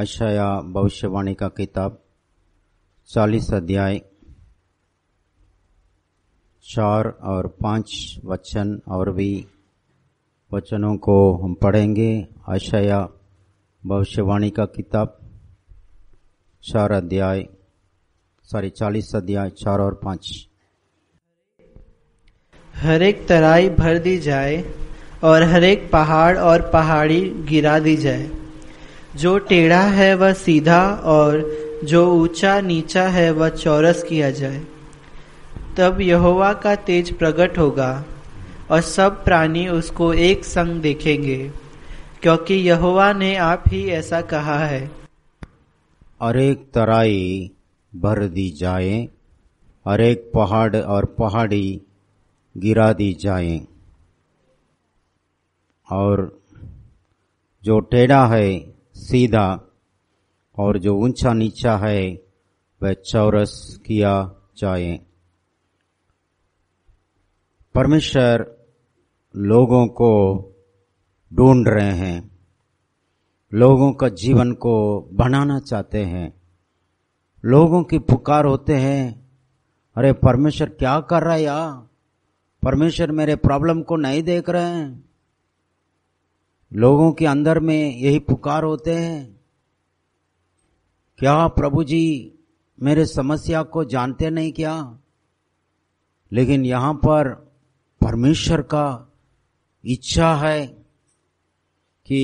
अशया भविष्यवाणी का किताब चालीस अध्याय चार और पांच वचन और भी वचनों को हम पढ़ेंगे अशया भविष्यवाणी का किताब चार अध्याय सॉरी चालीस अध्याय चार और पांच हर एक तराई भर दी जाए और हर एक पहाड़ और पहाड़ी गिरा दी जाए जो टेढ़ा है वह सीधा और जो ऊंचा नीचा है वह चौरस किया जाए तब यहोवा का तेज प्रकट होगा और सब प्राणी उसको एक संग देखेंगे क्योंकि यहोवा ने आप ही ऐसा कहा है और एक तराई भर दी जाए और एक पहाड़ और पहाड़ी गिरा दी जाए और जो टेढ़ा है सीधा और जो ऊंचा नीचा है वह चौरस किया जाए परमेश्वर लोगों को ढूंढ रहे हैं लोगों का जीवन को बनाना चाहते हैं लोगों की पुकार होते हैं अरे परमेश्वर क्या कर रहा है यार परमेश्वर मेरे प्रॉब्लम को नहीं देख रहे हैं लोगों के अंदर में यही पुकार होते हैं क्या प्रभु जी मेरे समस्या को जानते नहीं क्या लेकिन यहां पर परमेश्वर का इच्छा है कि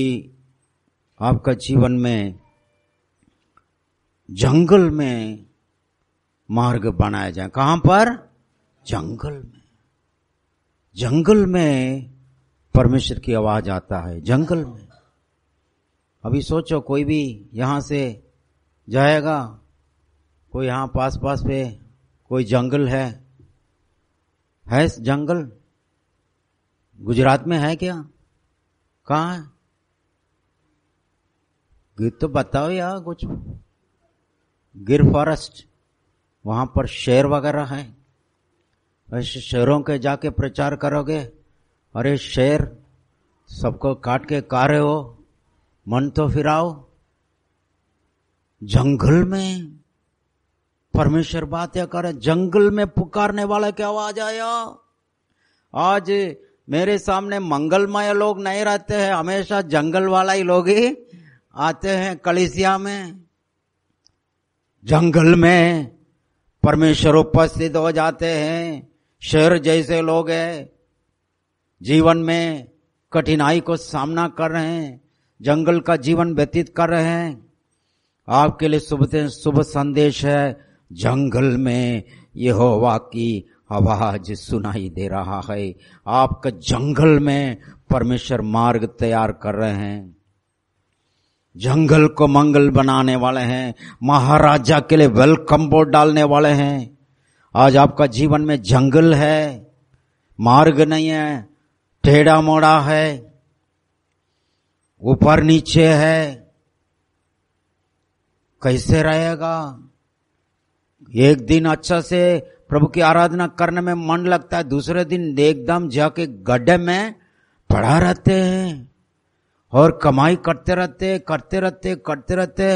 आपका जीवन में जंगल में मार्ग बनाया जाए कहाँ पर जंगल में जंगल में परमेश्वर की आवाज आता है जंगल में अभी सोचो कोई भी यहां से जाएगा कोई यहां पास पास पे कोई जंगल है है जंगल गुजरात में है क्या कहा है गिर तो बताओ यार कुछ गिर फॉरेस्ट वहां पर शेर वगैरह है ऐसे शेरों के जाके प्रचार करोगे अरे शेर सबको काट के का रहे हो मन तो फिराओ जंगल में परमेश्वर बात क्या करे जंगल में पुकारने वाला क्या आवाज आया हाँ। आज मेरे सामने मंगलमय लोग नहीं रहते हैं हमेशा जंगल वाला ही लोग ही आते हैं कलिसिया में जंगल में परमेश्वर उपस्थित हो जाते हैं शेर जैसे लोग हैं जीवन में कठिनाई को सामना कर रहे हैं जंगल का जीवन व्यतीत कर रहे हैं आपके लिए शुभ शुभ संदेश है जंगल में यहोवा की आवाज सुनाई दे रहा है आपका जंगल में परमेश्वर मार्ग तैयार कर रहे हैं जंगल को मंगल बनाने वाले हैं महाराजा के लिए वेलकम बोर्ड डालने वाले हैं आज आपका जीवन में जंगल है मार्ग नहीं है टेढ़ा मोड़ा है ऊपर नीचे है कैसे रहेगा एक दिन अच्छा से प्रभु की आराधना करने में मन लगता है दूसरे दिन एकदम जाके गड्ढे में पड़ा रहते हैं और कमाई करते रहते करते रहते करते रहते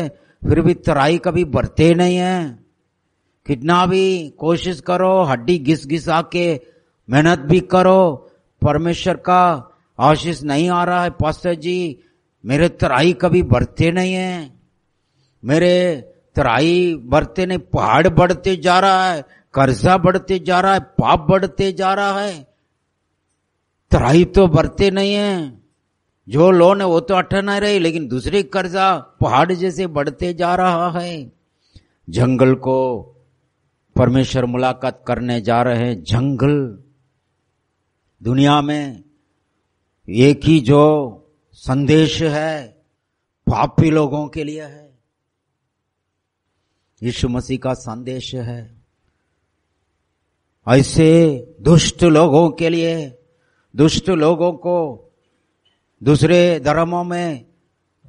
फिर भी तराई कभी बढ़ते नहीं है कितना भी कोशिश करो हड्डी घिस घिस आके मेहनत भी करो परमेश्वर का आशीष नहीं आ रहा है पास्टर जी मेरे तराई कभी बढ़ते नहीं है मेरे तराई बढ़ते नहीं पहाड़ बढ़ते जा रहा है कर्जा बढ़ते जा रहा है पाप बढ़ते जा रहा है तराई तो बढ़ते नहीं है जो लोन है वो तो अठन नहीं रही लेकिन दूसरी कर्जा पहाड़ जैसे बढ़ते जा रहा है जंगल को परमेश्वर मुलाकात करने जा रहे हैं जंगल दुनिया में एक ही जो संदेश है पापी लोगों के लिए है यीशु मसीह का संदेश है ऐसे दुष्ट लोगों के लिए दुष्ट लोगों को दूसरे धर्मों में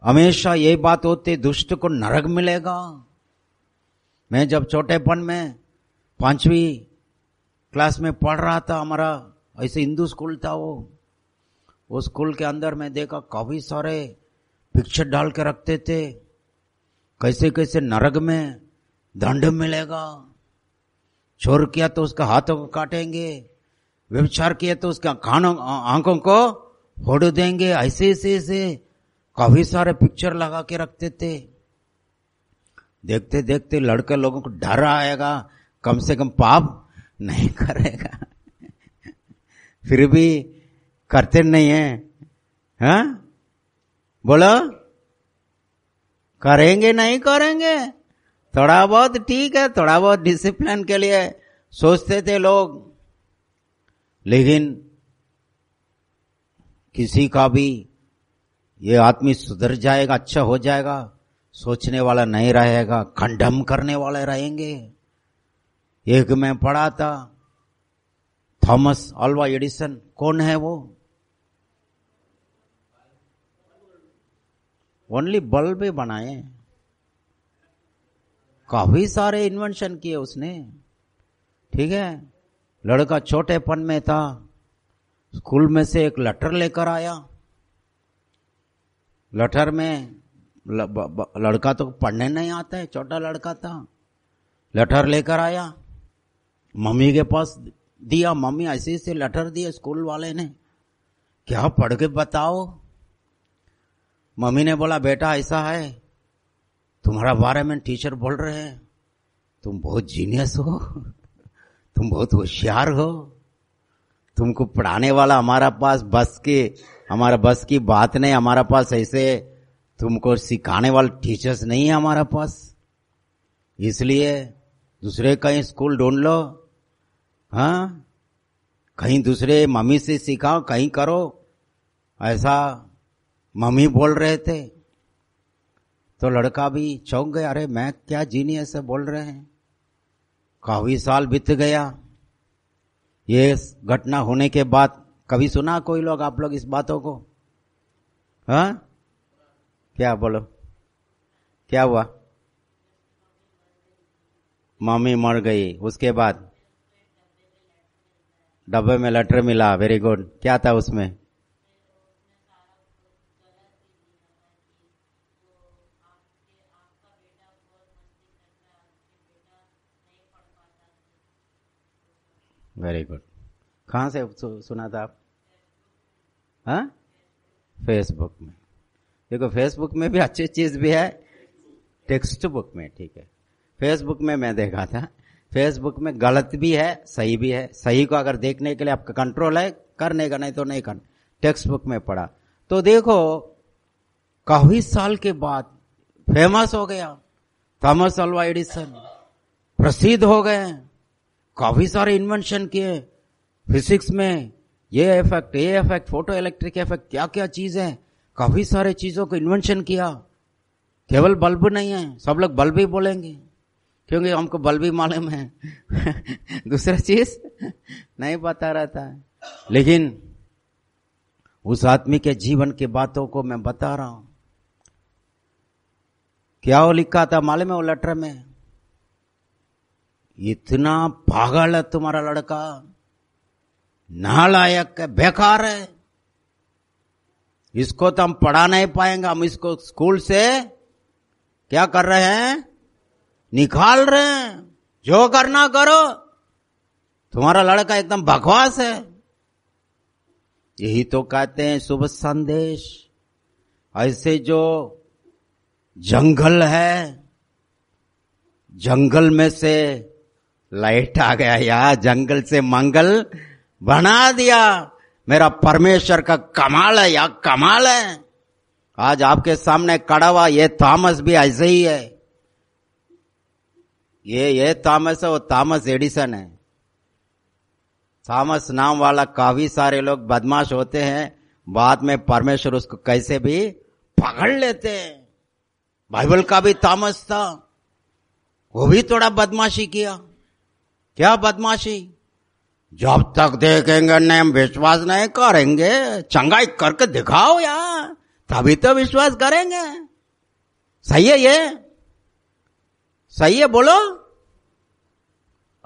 हमेशा ये बात होती दुष्ट को नरक मिलेगा मैं जब छोटेपन में पांचवी क्लास में पढ़ रहा था हमारा ऐसे हिंदू स्कूल था वो वो स्कूल के अंदर मैं देखा काफ़ी सारे पिक्चर डाल के रखते थे कैसे कैसे नरक में दंड मिलेगा चोर किया तो उसका को काटेंगे व्यवचार किया तो उसका खानों आंखों को फोड़ देंगे ऐसे ऐसे ऐसे काफी सारे पिक्चर लगा के रखते थे देखते देखते लड़के लोगों को डर आएगा कम से कम पाप नहीं करेगा फिर भी करते नहीं है हा? बोलो करेंगे नहीं करेंगे थोड़ा बहुत ठीक है थोड़ा बहुत डिसिप्लिन के लिए सोचते थे लोग लेकिन किसी का भी ये आदमी सुधर जाएगा अच्छा हो जाएगा सोचने वाला नहीं रहेगा खंडम करने वाले रहेंगे एक में पढ़ा था थॉमस अल्वा एडिसन कौन है वो ओनली बल्ब ही बनाए काफी सारे इन्वेंशन किए उसने ठीक है लड़का छोटेपन में था स्कूल में से एक लटर लेकर आया लेटर में ल, ब, ब, लड़का तो पढ़ने नहीं आता है छोटा लड़का था लेटर लेकर आया मम्मी के पास दिया मम्मी ऐसे से लेटर दिया स्कूल वाले ने क्या पढ़ के बताओ मम्मी ने बोला बेटा ऐसा है तुम्हारा बारे में टीचर बोल रहे हैं तुम बहुत जीनियस हो तुम बहुत होशियार हो तुमको पढ़ाने वाला हमारा पास बस के हमारा बस की बात नहीं हमारा पास ऐसे तुमको सिखाने वाले टीचर्स नहीं है हमारा पास इसलिए दूसरे कहीं स्कूल ढूंढ लो हा? कहीं दूसरे मम्मी से सिखाओ कहीं करो ऐसा मम्मी बोल रहे थे तो लड़का भी चौंक गया अरे मैं क्या जीनी ऐसे बोल रहे हैं काफी साल बीत गया ये घटना होने के बाद कभी सुना कोई लोग आप लोग इस बातों को हा? क्या बोलो क्या हुआ मम्मी मर गई उसके बाद डब्बे में लेटर मिला वेरी गुड क्या था उसमें वेरी गुड कहाँ से सुना था आप हाँ फेसबुक में देखो फेसबुक में भी अच्छी चीज़ भी है टेक्स्ट बुक में ठीक है फेसबुक में मैं देखा था फेसबुक में गलत भी है सही भी है सही को अगर देखने के लिए आपका कंट्रोल है करने का नहीं तो नहीं करना टेक्स्ट बुक में पढ़ा तो देखो काफी साल के बाद फेमस हो गया थॉमस अल्वा एडिसन प्रसिद्ध हो गए काफी सारे इन्वेंशन किए फिजिक्स में ये इफेक्ट ये इफेक्ट फोटो इलेक्ट्रिक इफेक्ट क्या क्या चीज है काफी सारे चीजों को इन्वेंशन किया केवल बल्ब नहीं है सब लोग बल्ब ही बोलेंगे क्योंकि हमको बल भी मालूम है दूसरा चीज नहीं बता रहता है लेकिन उस आदमी के जीवन की बातों को मैं बता रहा हूं क्या वो लिखा था मालूम है वो लेटर में इतना पागल है तुम्हारा लड़का नालायक है बेकार है इसको तो हम पढ़ा नहीं पाएंगे हम इसको स्कूल से क्या कर रहे हैं निकाल रहे हैं जो करना करो तुम्हारा लड़का एकदम बकवास है यही तो कहते हैं शुभ संदेश ऐसे जो जंगल है जंगल में से लाइट आ गया या जंगल से मंगल बना दिया मेरा परमेश्वर का कमाल है या कमाल है आज आपके सामने कड़ावा ये थॉमस भी ऐसे ही है ये ये थॉमस है वो थॉमस एडिसन है थॉमस नाम वाला काफी सारे लोग बदमाश होते हैं बाद में परमेश्वर उसको कैसे भी पकड़ लेते हैं बाइबल का भी तामस था वो भी थोड़ा बदमाशी किया क्या बदमाशी जब तक देखेंगे नहीं हम विश्वास नहीं करेंगे चंगाई करके दिखाओ यार तभी तो विश्वास करेंगे सही है ये सही है बोलो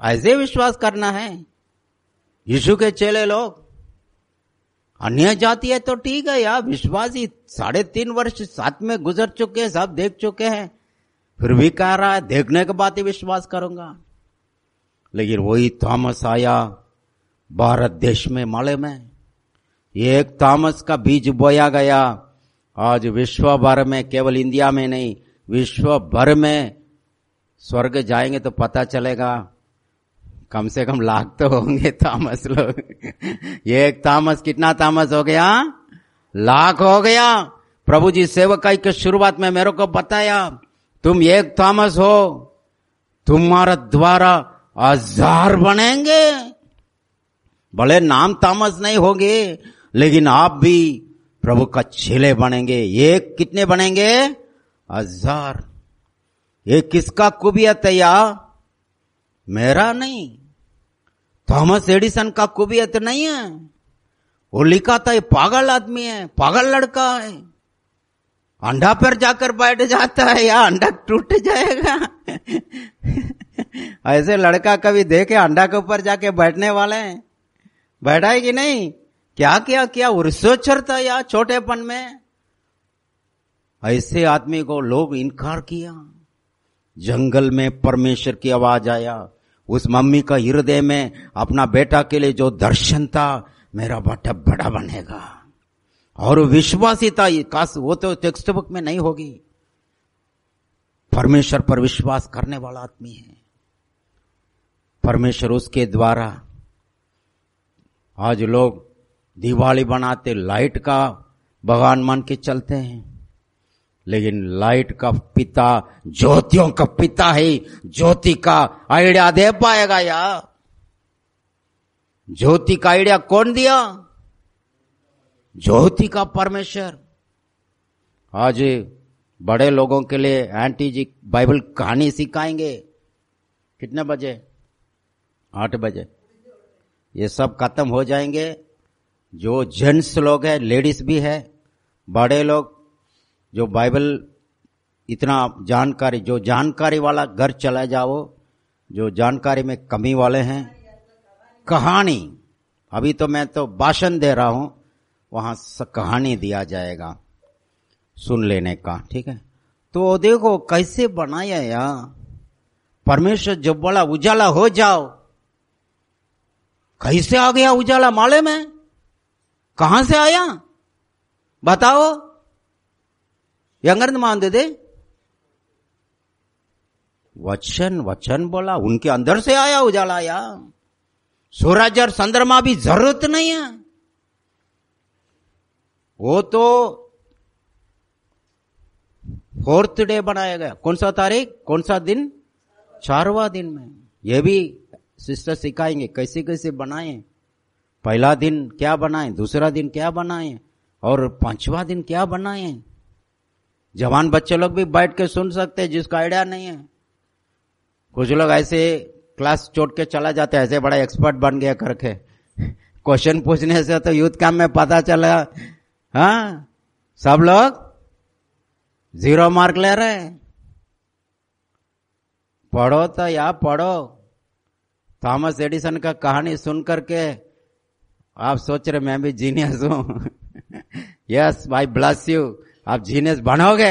ऐसे विश्वास करना है यीशु के चेले लोग अन्य जाति है तो ठीक है यार विश्वासी साढ़े तीन वर्ष साथ में गुजर चुके हैं सब देख चुके हैं फिर भी कह रहा है देखने के बाद ही विश्वास करूंगा लेकिन वही थॉमस आया भारत देश में माले में एक थॉमस का बीज बोया गया आज विश्व भर में केवल इंडिया में नहीं विश्व भर में स्वर्ग जाएंगे तो पता चलेगा कम से कम लाख तो होंगे तामस लोग एक तामस कितना तामस हो गया लाख हो गया प्रभु जी सेवकाई के शुरुआत में मेरे को बताया तुम एक तामस हो तुम्हारा द्वारा हजार बनेंगे भले नाम तामस नहीं होंगे लेकिन आप भी प्रभु का छिले बनेंगे एक कितने बनेंगे हजार ये किसका कुबियत है या मेरा नहीं थॉमस एडिसन का कुबियत नहीं है वो लिखा था ये पागल आदमी है पागल लड़का है अंडा पर जाकर बैठ जाता है या अंडा टूट जाएगा ऐसे लड़का कभी देखे अंडा के ऊपर जाके बैठने वाले हैं बैठा है कि नहीं क्या क्या क्या उर्सोचर था यार छोटेपन में ऐसे आदमी को लोग इनकार किया जंगल में परमेश्वर की आवाज आया उस मम्मी का हृदय में अपना बेटा के लिए जो दर्शन था मेरा बेटा बड़ा बनेगा और विश्वासिता था काश वो तो टेक्स्ट बुक में नहीं होगी परमेश्वर पर विश्वास करने वाला आदमी है परमेश्वर उसके द्वारा आज लोग दिवाली बनाते लाइट का भगवान मान के चलते हैं लेकिन लाइट का पिता ज्योतियों का पिता ही ज्योति का आइडिया दे पाएगा यार ज्योति का आइडिया कौन दिया ज्योति का परमेश्वर आज बड़े लोगों के लिए आंटी जी बाइबल कहानी सिखाएंगे कितने बजे आठ बजे ये सब खत्म हो जाएंगे जो जेंट्स लोग हैं लेडीज भी है बड़े लोग जो बाइबल इतना जानकारी जो जानकारी वाला घर चला जाओ जो जानकारी में कमी वाले हैं कहानी अभी तो मैं तो भाषण दे रहा हूं वहां कहानी दिया जाएगा सुन लेने का ठीक है तो देखो कैसे बनाया यार परमेश्वर जब बोला उजाला हो जाओ कैसे आ गया उजाला माले में कहां से आया बताओ எங்கிருந்து வந்தது वचन वचन बोला उनके अंदर से आया उजाला आया सूरज और चंद्रमा भी जरूरत नहीं है वो तो फोर्थ डे बनाया गया कौन सा तारीख कौन सा दिन चारवा दिन में ये भी सिस्टर सिखाएंगे कैसे कैसे बनाए पहला दिन क्या बनाए दूसरा दिन क्या बनाए और पांचवा दिन क्या बनाए जवान बच्चे लोग भी बैठ के सुन सकते हैं जिसका आइडिया नहीं है कुछ लोग ऐसे क्लास चोट के चला जाते ऐसे बड़ा एक्सपर्ट बन गया करके क्वेश्चन पूछने से तो यूथ कैंप में पता चला हाँ सब लोग जीरो मार्क ले रहे हैं पढ़ो तो या पढ़ो थॉमस एडिसन का कहानी सुन करके आप सोच रहे मैं भी जीनियस हूं यस आई ब्लस यू आप जीनेस बनोगे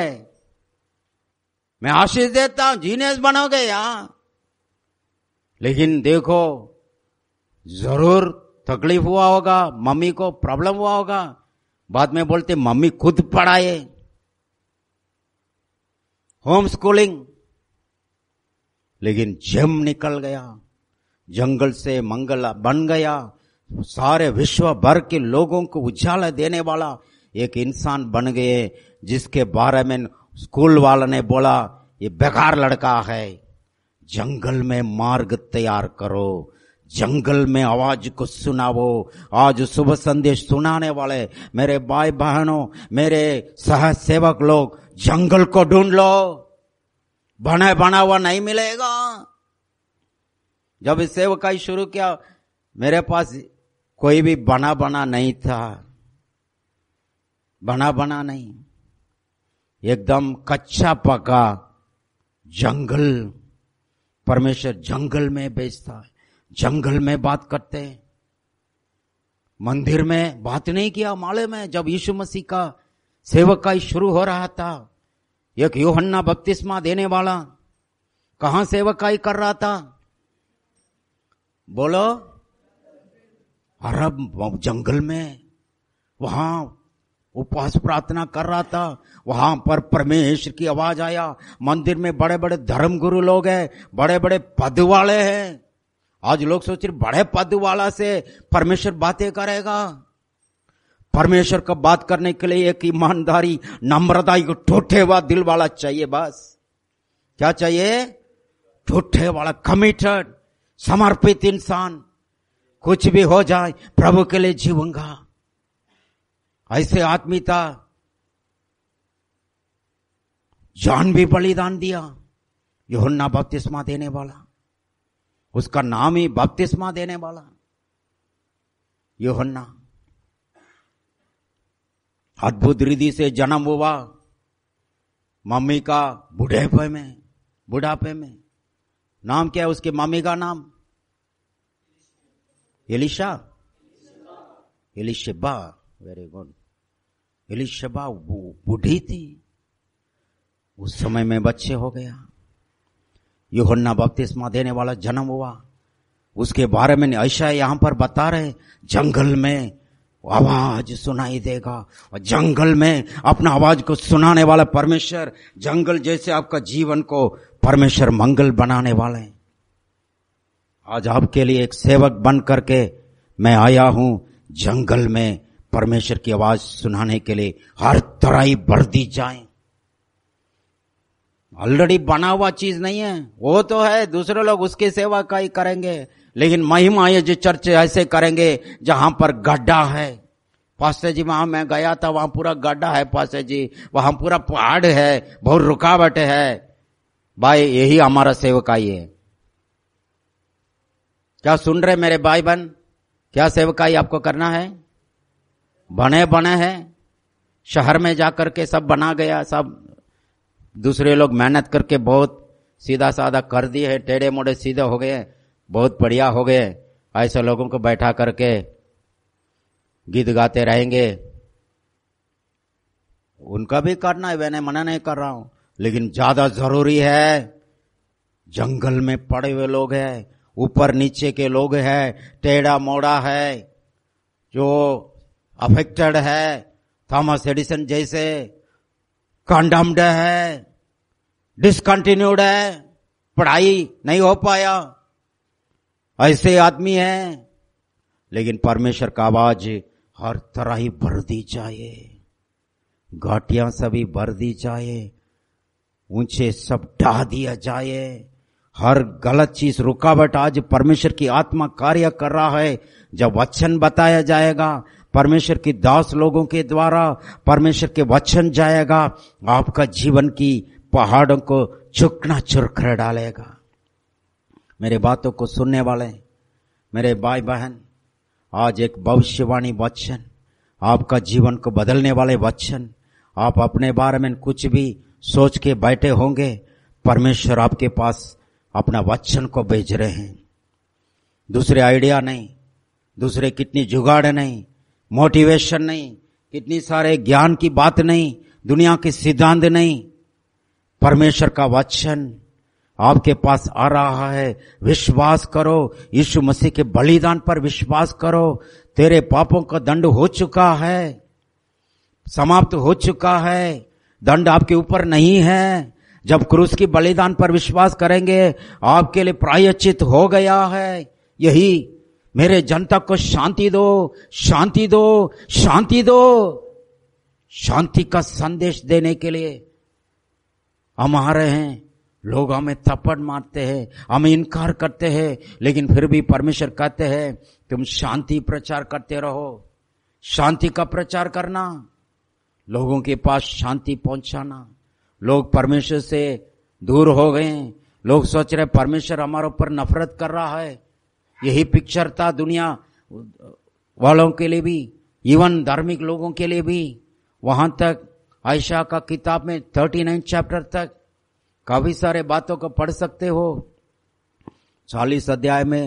मैं आशीष देता हूं जीनेस बनोगे यहां लेकिन देखो जरूर तकलीफ हुआ होगा मम्मी को प्रॉब्लम हुआ होगा बाद में बोलते मम्मी खुद पढ़ाए होम स्कूलिंग लेकिन जम निकल गया जंगल से मंगल बन गया सारे विश्व भर के लोगों को उजाला देने वाला एक इंसान बन गए जिसके बारे में स्कूल वाले ने बोला ये बेकार लड़का है जंगल में मार्ग तैयार करो जंगल में आवाज को सुनावो आज सुबह संदेश सुनाने वाले मेरे भाई बहनों मेरे सह सेवक लोग जंगल को ढूंढ लो बना बना हुआ नहीं मिलेगा जब सेवकाई शुरू किया मेरे पास कोई भी बना बना नहीं था बना बना नहीं एकदम कच्चा पका जंगल परमेश्वर जंगल में बेचता है जंगल में बात करते हैं मंदिर में बात नहीं किया माले में जब यीशु मसीह का का शुरू हो रहा था एक योहन्ना बपतिस्मा देने वाला कहा सेवकाई कर रहा था बोलो अरब जंगल में वहां उपवास प्रार्थना कर रहा था वहां पर परमेश्वर की आवाज आया मंदिर में बड़े बड़े धर्म गुरु लोग हैं बड़े बड़े पद वाले हैं आज लोग सोच रहे बड़े पद वाला से परमेश्वर बातें करेगा परमेश्वर का बात करने के लिए एक ईमानदारी नम्रता को ठूठे हुआ दिल वाला चाहिए बस क्या चाहिए ठूठे वाला कमिटेड समर्पित इंसान कुछ भी हो जाए प्रभु के लिए जीवंगा ऐसे आत्मी था जान भी बलिदान दिया योन्ना बपतिस्मा देने वाला उसका नाम ही बपतिस्मा देने वाला योहन्ना अद्भुत रिधि से जन्म हुआ मम्मी का बुढ़ेपे में बुढ़ापे में नाम क्या है उसके मम्मी का नाम Elisha Elisheba very good Elisheba वो बूढ़ी थी उस समय में बच्चे हो गया योहन्ना बपतिस्मा देने वाला जन्म हुआ उसके बारे में ऐशा यहां पर बता रहे जंगल में आवाज सुनाई देगा और जंगल में अपना आवाज को सुनाने वाला परमेश्वर जंगल जैसे आपका जीवन को परमेश्वर मंगल बनाने वाले हैं आज आपके लिए एक सेवक बन करके मैं आया हूं जंगल में परमेश्वर की आवाज सुनाने के लिए हर तराई भर दी जाए ऑलरेडी बना हुआ चीज नहीं है वो तो है दूसरे लोग उसकी सेवा का ही करेंगे लेकिन महिमा ये जो चर्च ऐसे करेंगे जहां पर गड्ढा है पास्टर जी वहां मैं गया था वहां पूरा गड्ढा है पास्टर जी वहां पूरा पहाड़ है बहुत रुकावट है भाई यही हमारा सेवकाई है क्या सुन रहे मेरे भाई बहन क्या सेवकाई आपको करना है बने बने हैं शहर में जाकर के सब बना गया सब दूसरे लोग मेहनत करके बहुत सीधा साधा कर दिए है टेढ़े मोड़े सीधे हो गए बहुत बढ़िया हो गए ऐसे लोगों को बैठा करके गीत गाते रहेंगे उनका भी करना है मैंने मना नहीं कर रहा हूं लेकिन ज्यादा जरूरी है जंगल में पड़े हुए लोग हैं ऊपर नीचे के लोग हैं टेढ़ा मोड़ा है जो अफेक्टेड है थॉमस एडिसन जैसे कंडम्ड है डिसकंटिन्यूड है पढ़ाई नहीं हो पाया ऐसे आदमी है लेकिन परमेश्वर का आवाज हर तरह ही भर दी जाए घाटिया सभी भर दी जाए ऊंचे सब ढा दिया जाए हर गलत चीज रुकावट आज परमेश्वर की आत्मा कार्य कर रहा है जब वचन बताया जाएगा परमेश्वर की दास लोगों के द्वारा परमेश्वर के वचन जाएगा आपका जीवन की पहाड़ों को चुकना चुरखर डालेगा मेरे बातों को सुनने वाले मेरे भाई बहन आज एक भविष्यवाणी वचन आपका जीवन को बदलने वाले वचन आप अपने बारे में कुछ भी सोच के बैठे होंगे परमेश्वर आपके पास अपना वचन को भेज रहे हैं दूसरे आइडिया नहीं दूसरे कितनी जुगाड़ नहीं मोटिवेशन नहीं कितनी सारे ज्ञान की बात नहीं दुनिया के सिद्धांत नहीं परमेश्वर का वचन आपके पास आ रहा है विश्वास करो यीशु मसीह के बलिदान पर विश्वास करो तेरे पापों का दंड हो चुका है समाप्त हो चुका है दंड आपके ऊपर नहीं है जब क्रूस की बलिदान पर विश्वास करेंगे आपके लिए प्रायश्चित हो गया है यही मेरे जनता को शांति दो शांति दो शांति दो शांति का संदेश देने के लिए हम आ रहे हैं लोग हमें थप्पड़ मारते हैं हमें इनकार करते हैं लेकिन फिर भी परमेश्वर कहते हैं तुम शांति प्रचार करते रहो शांति का प्रचार करना लोगों के पास शांति पहुंचाना लोग परमेश्वर से दूर हो गए लोग सोच रहे परमेश्वर हमारे ऊपर नफरत कर रहा है यही पिक्चर था दुनिया वालों के लिए भी इवन धार्मिक लोगों के लिए भी वहां तक आयशा का किताब में थर्टी नाइन चैप्टर तक काफी सारे बातों को पढ़ सकते हो चालीस अध्याय में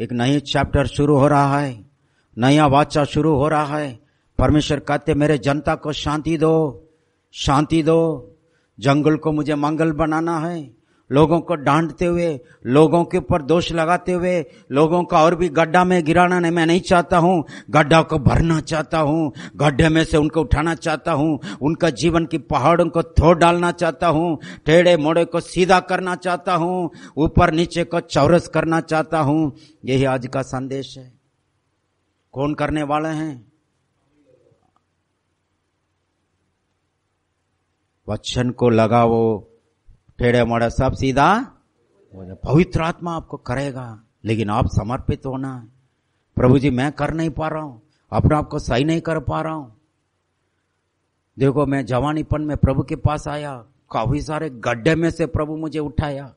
एक नई चैप्टर शुरू हो रहा है नया वाचा शुरू हो रहा है परमेश्वर कहते मेरे जनता को शांति दो शांति दो जंगल को मुझे मंगल बनाना है लोगों को डांटते हुए लोगों के ऊपर दोष लगाते हुए लोगों का और भी गड्ढा में गिराना नहीं मैं नहीं चाहता हूँ गड्ढा को भरना चाहता हूँ गड्ढे में से उनको उठाना चाहता हूँ उनका जीवन की पहाड़ों को थोड़ डालना चाहता हूँ टेढ़े मोड़े को सीधा करना चाहता हूँ ऊपर नीचे को चौरस करना चाहता हूँ यही आज का संदेश है कौन करने वाले हैं वचन को लगाओ टेढ़े मोड़े सब सीधा पवित्र आत्मा आपको करेगा लेकिन आप समर्पित होना है प्रभु जी मैं कर नहीं पा रहा हूं अपने आप को सही नहीं कर पा रहा हूं देखो मैं जवानीपन में प्रभु के पास आया काफी सारे गड्ढे में से प्रभु मुझे उठाया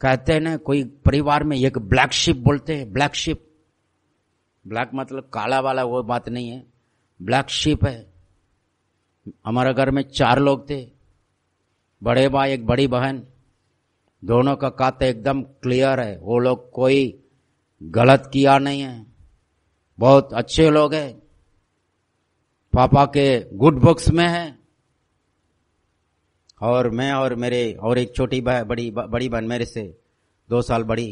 कहते हैं ना कोई परिवार में एक ब्लैक शिप बोलते हैं ब्लैक शिप ब्लैक मतलब काला वाला वो बात नहीं है ब्लैक शिप है हमारे घर में चार लोग थे बड़े भाई एक बड़ी बहन दोनों का काते एकदम क्लियर है वो लोग कोई गलत किया नहीं है बहुत अच्छे लोग हैं पापा के गुड बुक्स में है और मैं और मेरे और एक छोटी बड़ी बड़ी बहन मेरे से दो साल बड़ी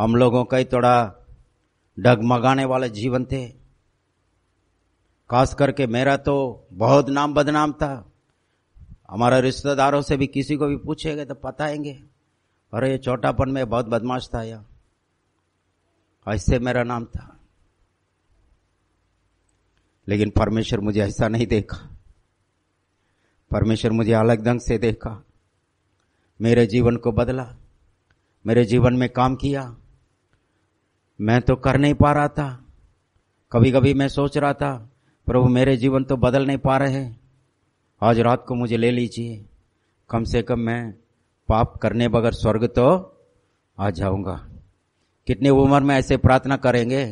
हम लोगों का ही थोड़ा डगमगाने वाले जीवन थे खास करके मेरा तो बहुत नाम बदनाम था हमारे रिश्तेदारों से भी किसी को भी पूछेगा तो बताएंगे अरे ये छोटापन में बहुत बदमाश था यह ऐसे मेरा नाम था लेकिन परमेश्वर मुझे ऐसा नहीं देखा परमेश्वर मुझे अलग ढंग से देखा मेरे जीवन को बदला मेरे जीवन में काम किया मैं तो कर नहीं पा रहा था कभी कभी मैं सोच रहा था प्रभु मेरे जीवन तो बदल नहीं पा रहे हैं आज रात को मुझे ले लीजिए कम से कम मैं पाप करने बगैर स्वर्ग तो आ जाऊंगा कितने उम्र में ऐसे प्रार्थना करेंगे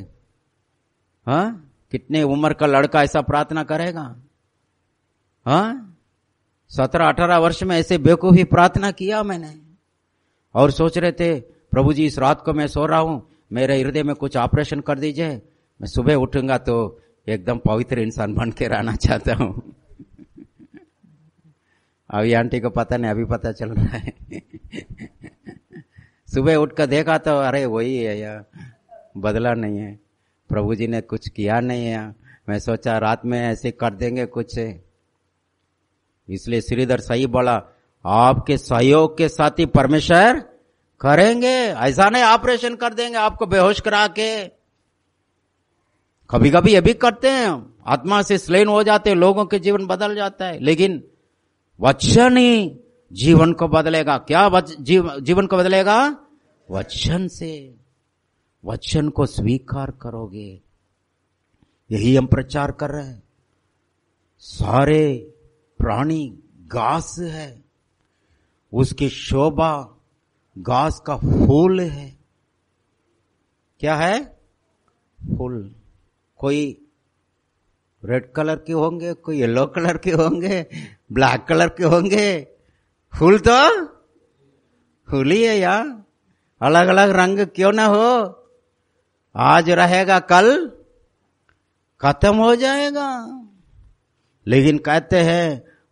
हाँ कितने उम्र का लड़का ऐसा प्रार्थना करेगा हा? सत्रह अठारह वर्ष में ऐसे बेवकूफ़ी प्रार्थना किया मैंने और सोच रहे थे प्रभु जी इस रात को मैं सो रहा हूं मेरे हृदय में कुछ ऑपरेशन कर दीजिए मैं सुबह उठूंगा तो एकदम पवित्र इंसान बन के रहना चाहता हूँ अभी आंटी को पता नहीं अभी पता चल रहा है सुबह उठ कर देखा तो अरे वही है या बदला नहीं है प्रभु जी ने कुछ किया नहीं है मैं सोचा रात में ऐसे कर देंगे कुछ इसलिए श्रीधर सही बोला आपके सहयोग के साथ ही परमेश्वर करेंगे ऐसा नहीं ऑपरेशन कर देंगे आपको बेहोश करा के कभी कभी ये भी करते हैं आत्मा से स्लेन हो जाते हैं लोगों के जीवन बदल जाता है लेकिन वचन ही जीवन को बदलेगा क्या वच, जीव, जीवन को बदलेगा वचन से वचन को स्वीकार करोगे यही हम प्रचार कर रहे हैं सारे प्राणी घास है उसकी शोभा घास का फूल है क्या है फूल कोई रेड कलर के होंगे कोई येलो कलर के होंगे ब्लैक कलर के होंगे फूल तो फूल ही है यार अलग अलग रंग क्यों ना हो आज रहेगा कल खत्म हो जाएगा लेकिन कहते हैं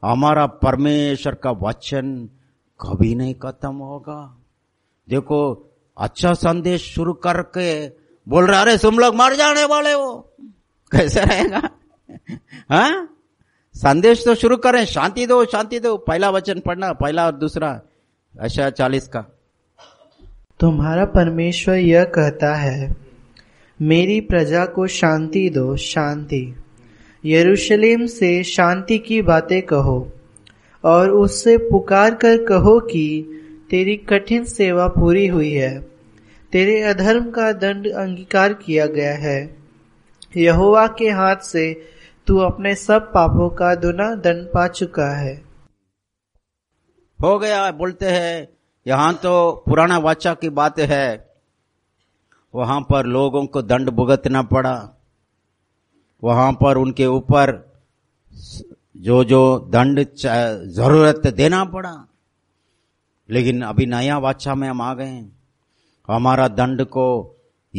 हमारा परमेश्वर का वचन कभी नहीं खत्म होगा देखो अच्छा संदेश शुरू करके बोल रहा अरे तुम लोग मर जाने वाले हो कैसे रहेगा हाँ संदेश तो शुरू करें शांति दो शांति दो पहला वचन पढ़ना पहला और दूसरा अशा चालीस का तुम्हारा परमेश्वर यह कहता है मेरी प्रजा को शांति दो शांति यरूशलेम से शांति की बातें कहो और उससे पुकार कर कहो कि तेरी कठिन सेवा पूरी हुई है तेरे अधर्म का दंड अंगीकार किया गया है यहोवा के हाथ से तू अपने सब पापों का दुना दंड पा चुका है हो गया बोलते हैं यहाँ तो पुराना वाचा की बात है वहां पर लोगों को दंड भुगतना पड़ा वहां पर उनके ऊपर जो जो दंड जरूरत देना पड़ा लेकिन अभी नया वाचा में हम आ गए हैं हमारा दंड को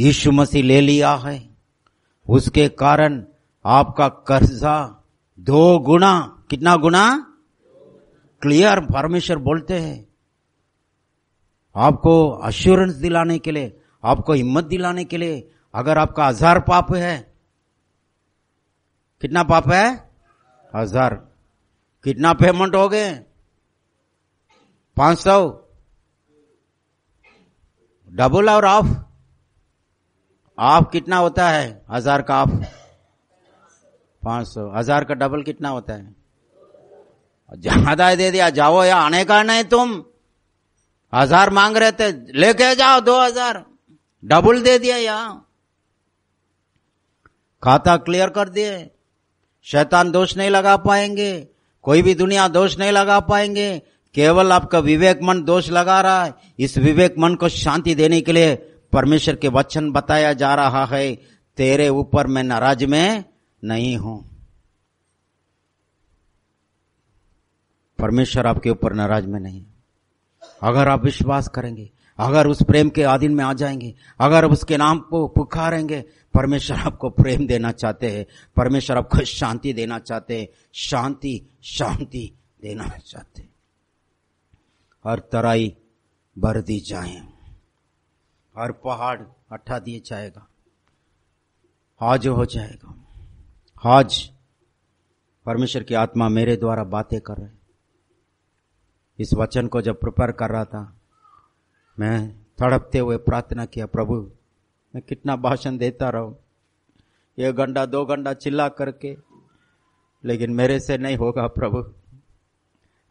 यीशु मसीह ले लिया है उसके कारण आपका कर्जा दो गुना कितना गुना क्लियर परमेश्वर बोलते हैं आपको अश्योरेंस दिलाने के लिए आपको हिम्मत दिलाने के लिए अगर आपका हजार पाप है कितना पाप है हजार कितना पेमेंट हो गए पांच सौ डबल और ऑफ ऑफ कितना होता है हजार का ऑफ पांच सौ हजार का डबल कितना होता है ज्यादा दे दिया जाओ या आने का नहीं तुम हजार मांग रहे थे लेके जाओ दो हजार डबल दे दिया या खाता क्लियर कर दिए शैतान दोष नहीं लगा पाएंगे कोई भी दुनिया दोष नहीं लगा पाएंगे केवल आपका विवेक मन दोष लगा रहा है इस विवेक मन को शांति देने के लिए परमेश्वर के वचन बताया जा रहा है तेरे ऊपर मैं नाराज में नहीं हूं परमेश्वर आपके ऊपर नाराज में नहीं अगर आप विश्वास करेंगे अगर उस प्रेम के आधीन में आ जाएंगे अगर उसके नाम को पुकारेंगे परमेश्वर आपको प्रेम देना चाहते हैं परमेश्वर आपको शांति देना चाहते हैं शांति शांति देना चाहते हर तराई भर दी जाए हर पहाड़ हटा दिए जाएगा आज हो जाएगा आज परमेश्वर की आत्मा मेरे द्वारा बातें कर रहे इस वचन को जब प्रिपेयर कर रहा था मैं तड़पते हुए प्रार्थना किया प्रभु मैं कितना भाषण देता रहूं एक घंटा दो घंटा चिल्ला करके लेकिन मेरे से नहीं होगा प्रभु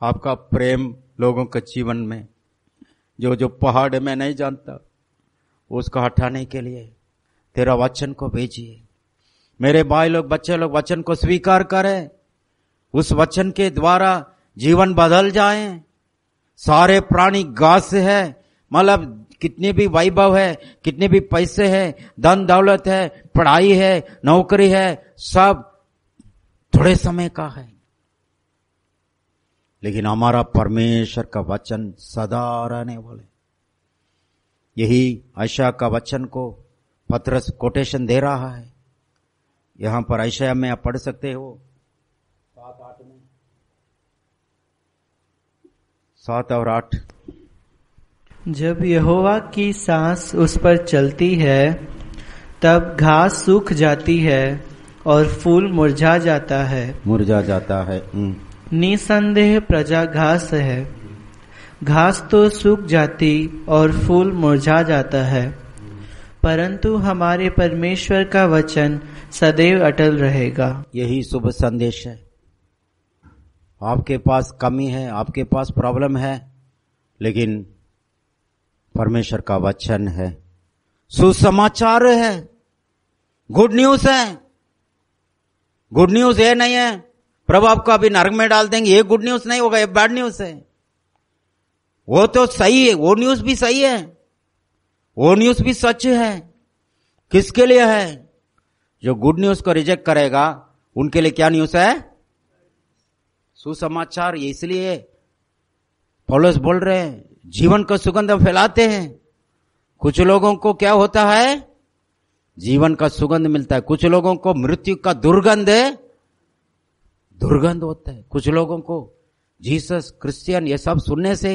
आपका प्रेम लोगों के जीवन में जो जो पहाड़ में नहीं जानता उसको हटाने के लिए तेरा वचन को भेजिए मेरे भाई लोग बच्चे लोग वचन को स्वीकार करें उस वचन के द्वारा जीवन बदल जाए सारे प्राणी घास है मतलब कितने भी वैभव है कितने भी पैसे है धन दौलत है पढ़ाई है नौकरी है सब थोड़े समय का है लेकिन हमारा परमेश्वर का वचन सदा रहने वाले यही आशा का वचन को पत्रस कोटेशन दे रहा है यहां पर ऐशया में आप पढ़ सकते हो सात आठ में सात और आठ जब यहोवा की सांस उस पर चलती है तब घास सूख जाती है और फूल मुरझा जाता है मुरझा जाता है हम्म। निसंदेह प्रजा घास है घास तो सूख जाती और फूल मुरझा जाता है परंतु हमारे परमेश्वर का वचन सदैव अटल रहेगा यही शुभ संदेश है आपके पास कमी है आपके पास प्रॉब्लम है लेकिन परमेश्वर का वचन है सुसमाचार है गुड न्यूज है गुड न्यूज ये नहीं है प्रभु आपको अभी नरक में डाल देंगे ये गुड न्यूज नहीं होगा ये बैड न्यूज है वो तो सही है वो न्यूज भी सही है वो न्यूज भी सच है किसके लिए है जो गुड न्यूज को रिजेक्ट करेगा उनके लिए क्या न्यूज है सुसमाचार ये इसलिए पॉलस बोल रहे हैं जीवन का सुगंध फैलाते हैं कुछ लोगों को क्या होता है जीवन का सुगंध मिलता है कुछ लोगों को मृत्यु का दुर्गंध दुर्गंध होता है कुछ लोगों को जीसस क्रिश्चियन ये सब सुनने से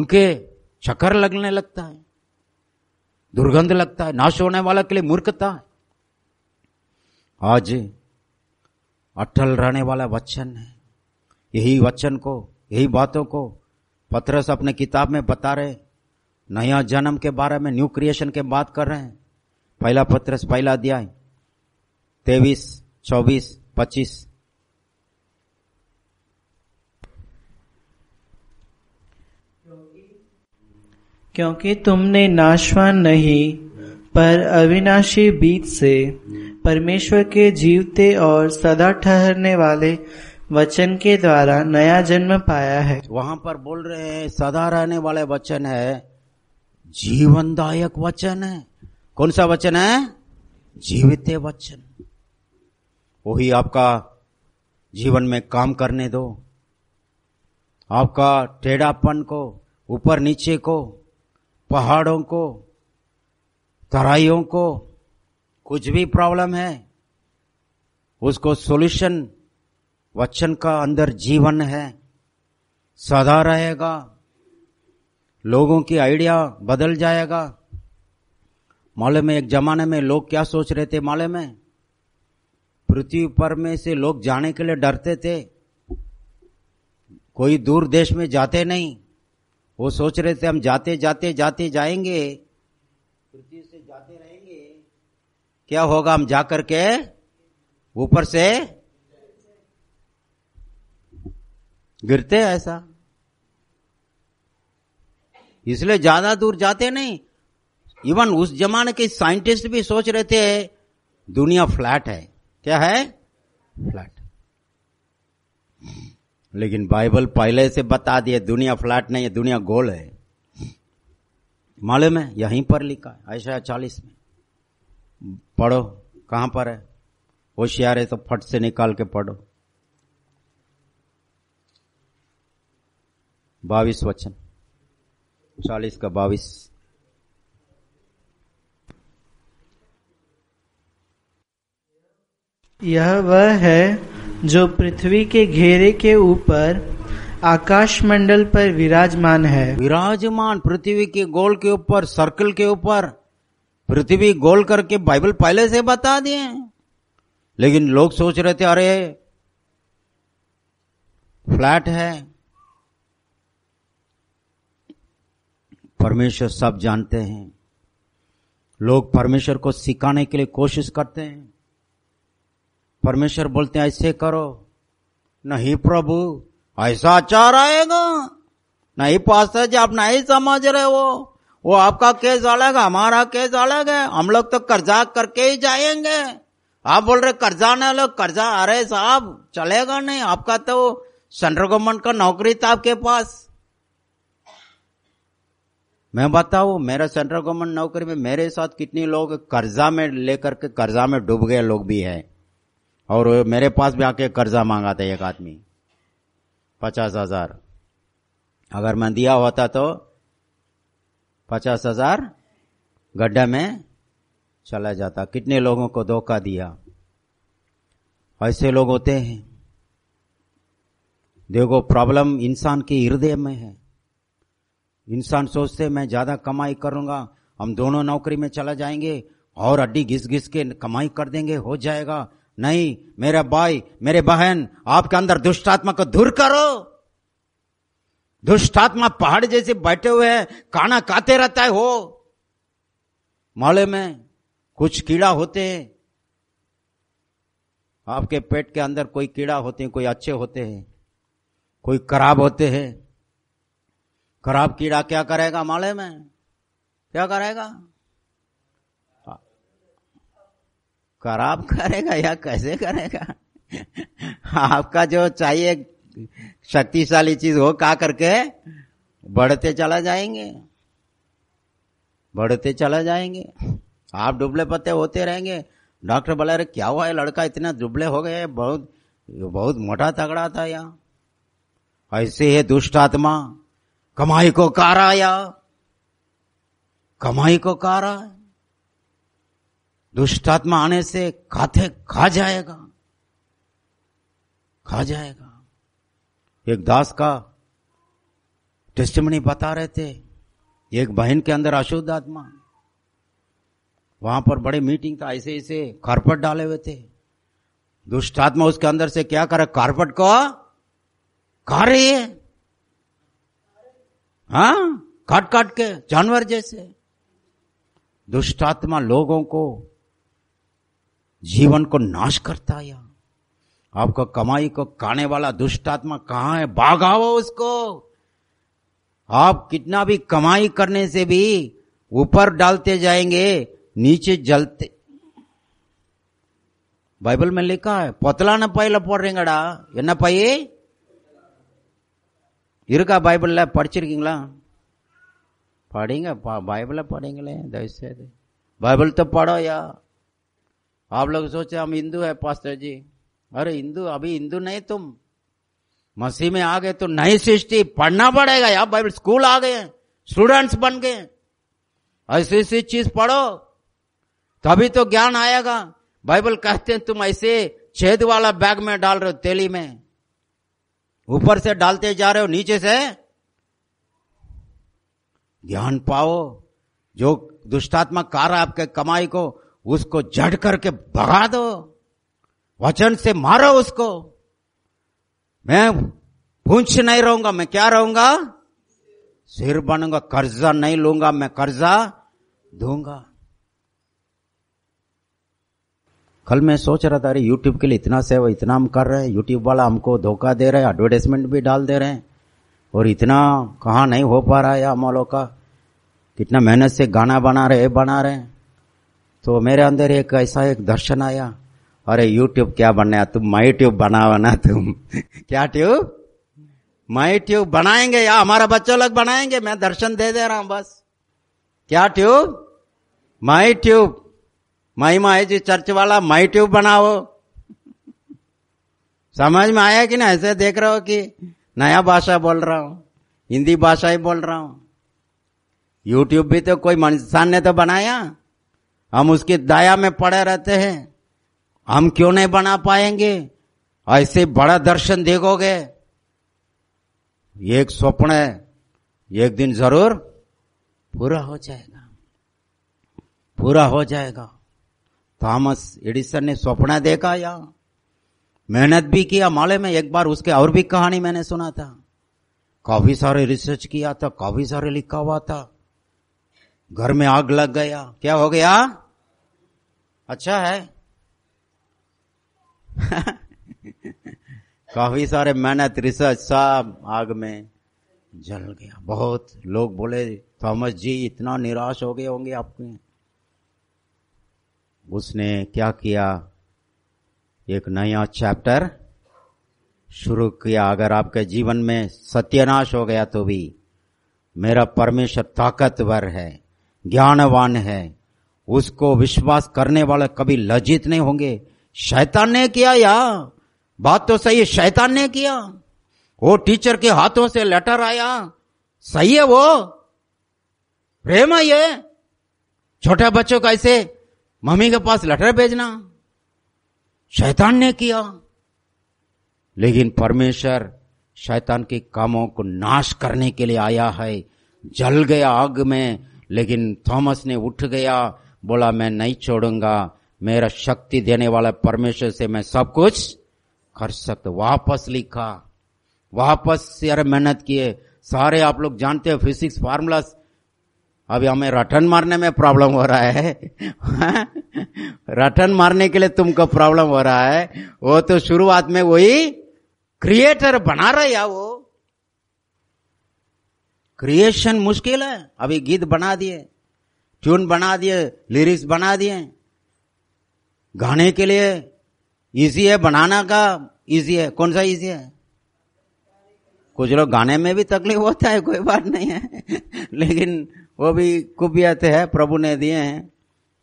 उनके चक्कर लगने लगता है दुर्गंध लगता है नाश होने वाला के लिए मूर्खता है आज अटल रहने वाला वचन है यही वचन को यही बातों को पथरस अपने किताब में बता रहे नया जन्म के बारे में न्यू क्रिएशन के बात कर रहे हैं पहला पत्रस पहला अध्याय तेवीस चौबीस पच्चीस क्योंकि तुमने नाशवान नहीं पर अविनाशी बीज से परमेश्वर के जीवते और सदा ठहरने वाले वचन के द्वारा नया जन्म पाया है वहां पर बोल रहे हैं सदा रहने वाले वचन है जीवनदायक वचन है कौन सा वचन है जीवित वचन वही आपका जीवन में काम करने दो आपका टेढ़ापन को ऊपर नीचे को पहाड़ों को तराइयों को कुछ भी प्रॉब्लम है उसको सॉल्यूशन वचन का अंदर जीवन है सदा रहेगा लोगों की आइडिया बदल जाएगा माले में एक जमाने में लोग क्या सोच रहे थे माले में पृथ्वी पर में से लोग जाने के लिए डरते थे कोई दूर देश में जाते नहीं वो सोच रहे थे हम जाते जाते जाते जाएंगे पृथ्वी से जाते रहेंगे क्या होगा हम जाकर के ऊपर से गिरते ऐसा इसलिए ज्यादा दूर जाते नहीं इवन उस जमाने के साइंटिस्ट भी सोच रहे थे दुनिया फ्लैट है क्या है फ्लैट लेकिन बाइबल पहले से बता दिए दुनिया फ्लैट नहीं है दुनिया गोल है मालूम है यहीं पर लिखा है ऐशा चालीस में पढ़ो कहां पर है होशियार है तो फट से निकाल के पढ़ो बाविस वचन चालीस का बाविस यह वह है जो पृथ्वी के घेरे के ऊपर आकाश मंडल पर विराजमान है विराजमान पृथ्वी के गोल के ऊपर सर्कल के ऊपर पृथ्वी गोल करके बाइबल पहले से बता दिए लेकिन लोग सोच रहे थे अरे फ्लैट है परमेश्वर सब जानते हैं लोग परमेश्वर को सिखाने के लिए कोशिश करते हैं परमेश्वर बोलते हैं ऐसे करो नहीं प्रभु ऐसा आचार आएगा नहीं पास जी आप नहीं समझ रहे हो वो आपका केस अलग है हमारा केस अलग है हम लोग तो कर्जा करके ही जाएंगे आप बोल रहे कर्जा न लो कर्जा अरे साहब चलेगा नहीं आपका तो सेंट्रल गवर्नमेंट का नौकरी था आपके पास मैं बताऊ मेरा सेंट्रल गवर्नमेंट नौकरी में मेरे साथ कितने लोग कर्जा में लेकर के कर्जा में डूब गए लोग भी हैं और मेरे पास भी आके कर्जा मांगा था एक आदमी पचास हजार अगर मैं दिया होता तो पचास हजार गड्ढा में चला जाता कितने लोगों को धोखा दिया ऐसे लोग होते हैं देखो प्रॉब्लम इंसान के हृदय में है इंसान सोचते मैं ज्यादा कमाई करूंगा हम दोनों नौकरी में चला जाएंगे और अड्डी घिस घिस के कमाई कर देंगे हो जाएगा नहीं मेरा भाई मेरे बहन आपके अंदर दुष्टात्मा को दूर करो दुष्टात्मा पहाड़ जैसे बैठे हुए हैं खाना खाते रहता है हो माले में कुछ कीड़ा होते हैं आपके पेट के अंदर कोई कीड़ा होते हैं कोई अच्छे होते हैं कोई खराब होते हैं खराब कीड़ा क्या करेगा माले में क्या करेगा खराब करेगा या कैसे करेगा आपका जो चाहिए शक्तिशाली चीज हो का करके बढ़ते चला जाएंगे बढ़ते चला जाएंगे आप डुबले पत्ते होते रहेंगे डॉक्टर बोला अरे क्या हुआ है लड़का इतना दुबले हो गए बहुत बहुत मोटा तगड़ा था या ऐसे है दुष्ट आत्मा कमाई को कारा या कमाई को कारा दुष्टात्मा आने से खाते खा जाएगा खा जाएगा एक दास का टेस्टमनी बता रहे थे एक बहन के अंदर अशुद्ध आत्मा वहां पर बड़े मीटिंग था ऐसे ऐसे कारपेट डाले हुए थे दुष्ट आत्मा उसके अंदर से क्या करे कारपेट को खा रही है हा? काट काट के जानवर जैसे दुष्टात्मा लोगों को जीवन को नाश करता है आपका कमाई को खाने वाला दुष्ट आत्मा कहाँ है भागाओ उसको आप कितना भी कमाई करने से भी ऊपर डालते जाएंगे नीचे जलते बाइबल में लिखा है பொத்தலான பையில போடுறீங்கடா என்ன பை இருக்கா பைபிளில் படிச்சிருக்கீங்களா पढ़ेंगे बाइबल पढ़ेंगे बाइबल तो पढ़ो या आप लोग सोचे हम हिंदू है पास्टर जी अरे हिंदू अभी हिंदू नहीं तुम मसीह में आ गए तो नई सृष्टि पढ़ना पड़ेगा यार बाइबल स्कूल आ गए स्टूडेंट्स बन गए ऐसी ऐसी चीज पढ़ो तभी तो ज्ञान आएगा बाइबल कहते हैं तुम ऐसे छेद वाला बैग में डाल रहे हो तेली में ऊपर से डालते जा रहे हो नीचे से ज्ञान पाओ जो दुष्टात्मा कार आपके कमाई को उसको जड़ करके भगा दो वचन से मारो उसको मैं पूछ नहीं रहूंगा मैं क्या रहूंगा सिर बनूंगा कर्जा नहीं लूंगा मैं कर्जा दूंगा कल मैं सोच रहा था अरे यूट्यूब के लिए इतना सेवा इतना हम कर रहे हैं यूट्यूब वाला हमको धोखा दे रहे हैं एडवर्टाइजमेंट भी डाल दे रहे हैं और इतना कहाँ नहीं हो पा रहा है हम लोग का कितना मेहनत से गाना बना रहे बना रहे हैं तो मेरे अंदर एक ऐसा एक दर्शन आया अरे यूट्यूब क्या बनना है तुम माई ट्यूब बनाओ ना तुम क्या ट्यूब माई ट्यूब बनाएंगे या हमारा बच्चों लोग बनाएंगे मैं दर्शन दे दे रहा हूं बस क्या ट्यूब माई ट्यूब माई माए जी चर्च वाला माई ट्यूब बनाओ समझ में आया कि ना ऐसे देख रहे हो कि नया भाषा बोल रहा हूं हिंदी भाषा ही बोल रहा हूं यूट्यूब भी तो कोई इंसान ने तो बनाया हम उसके दया में पड़े रहते हैं हम क्यों नहीं बना पाएंगे ऐसे बड़ा दर्शन देखोगे एक स्वप्न है एक दिन जरूर पूरा हो जाएगा पूरा हो जाएगा थॉमस एडिसन ने स्वप्न देखा या मेहनत भी किया माले में एक बार उसके और भी कहानी मैंने सुना था काफी सारे रिसर्च किया था काफी सारे लिखा हुआ था घर में आग लग गया क्या हो गया अच्छा है काफी सारे मेहनत रिसर्च सब आग में जल गया बहुत लोग बोले थॉमस जी इतना निराश हो गए होंगे आपके उसने क्या किया एक नया चैप्टर शुरू किया अगर आपके जीवन में सत्यानाश हो गया तो भी मेरा परमेश्वर ताकतवर है ज्ञानवान है उसको विश्वास करने वाले कभी लज्जित नहीं होंगे शैतान ने किया या बात तो सही है शैतान ने किया वो टीचर के हाथों से लेटर आया सही है वो प्रेम है ये छोटे बच्चों का ऐसे मम्मी के पास लेटर भेजना शैतान ने किया लेकिन परमेश्वर शैतान के कामों को नाश करने के लिए आया है जल गया आग में लेकिन थॉमस ने उठ गया बोला मैं नहीं छोड़ूंगा मेरा शक्ति देने वाला परमेश्वर से मैं सब कुछ कर सकता वापस लिखा वापस अरे मेहनत किए सारे आप लोग जानते हो फिजिक्स फार्मूलास अभी हमें रटन मारने में प्रॉब्लम हो रहा है रटन मारने के लिए तुमको प्रॉब्लम हो रहा है वो तो शुरुआत में वही क्रिएटर बना रहा है वो क्रिएशन मुश्किल है अभी गीत बना दिए ट्यून बना दिए लिरिक्स बना दिए गाने के लिए इजी है बनाना का इजी है कौन सा इजी है कुछ लोग गाने में भी तकलीफ होता है कोई बात नहीं है लेकिन वो भी कुबियत है प्रभु ने दिए हैं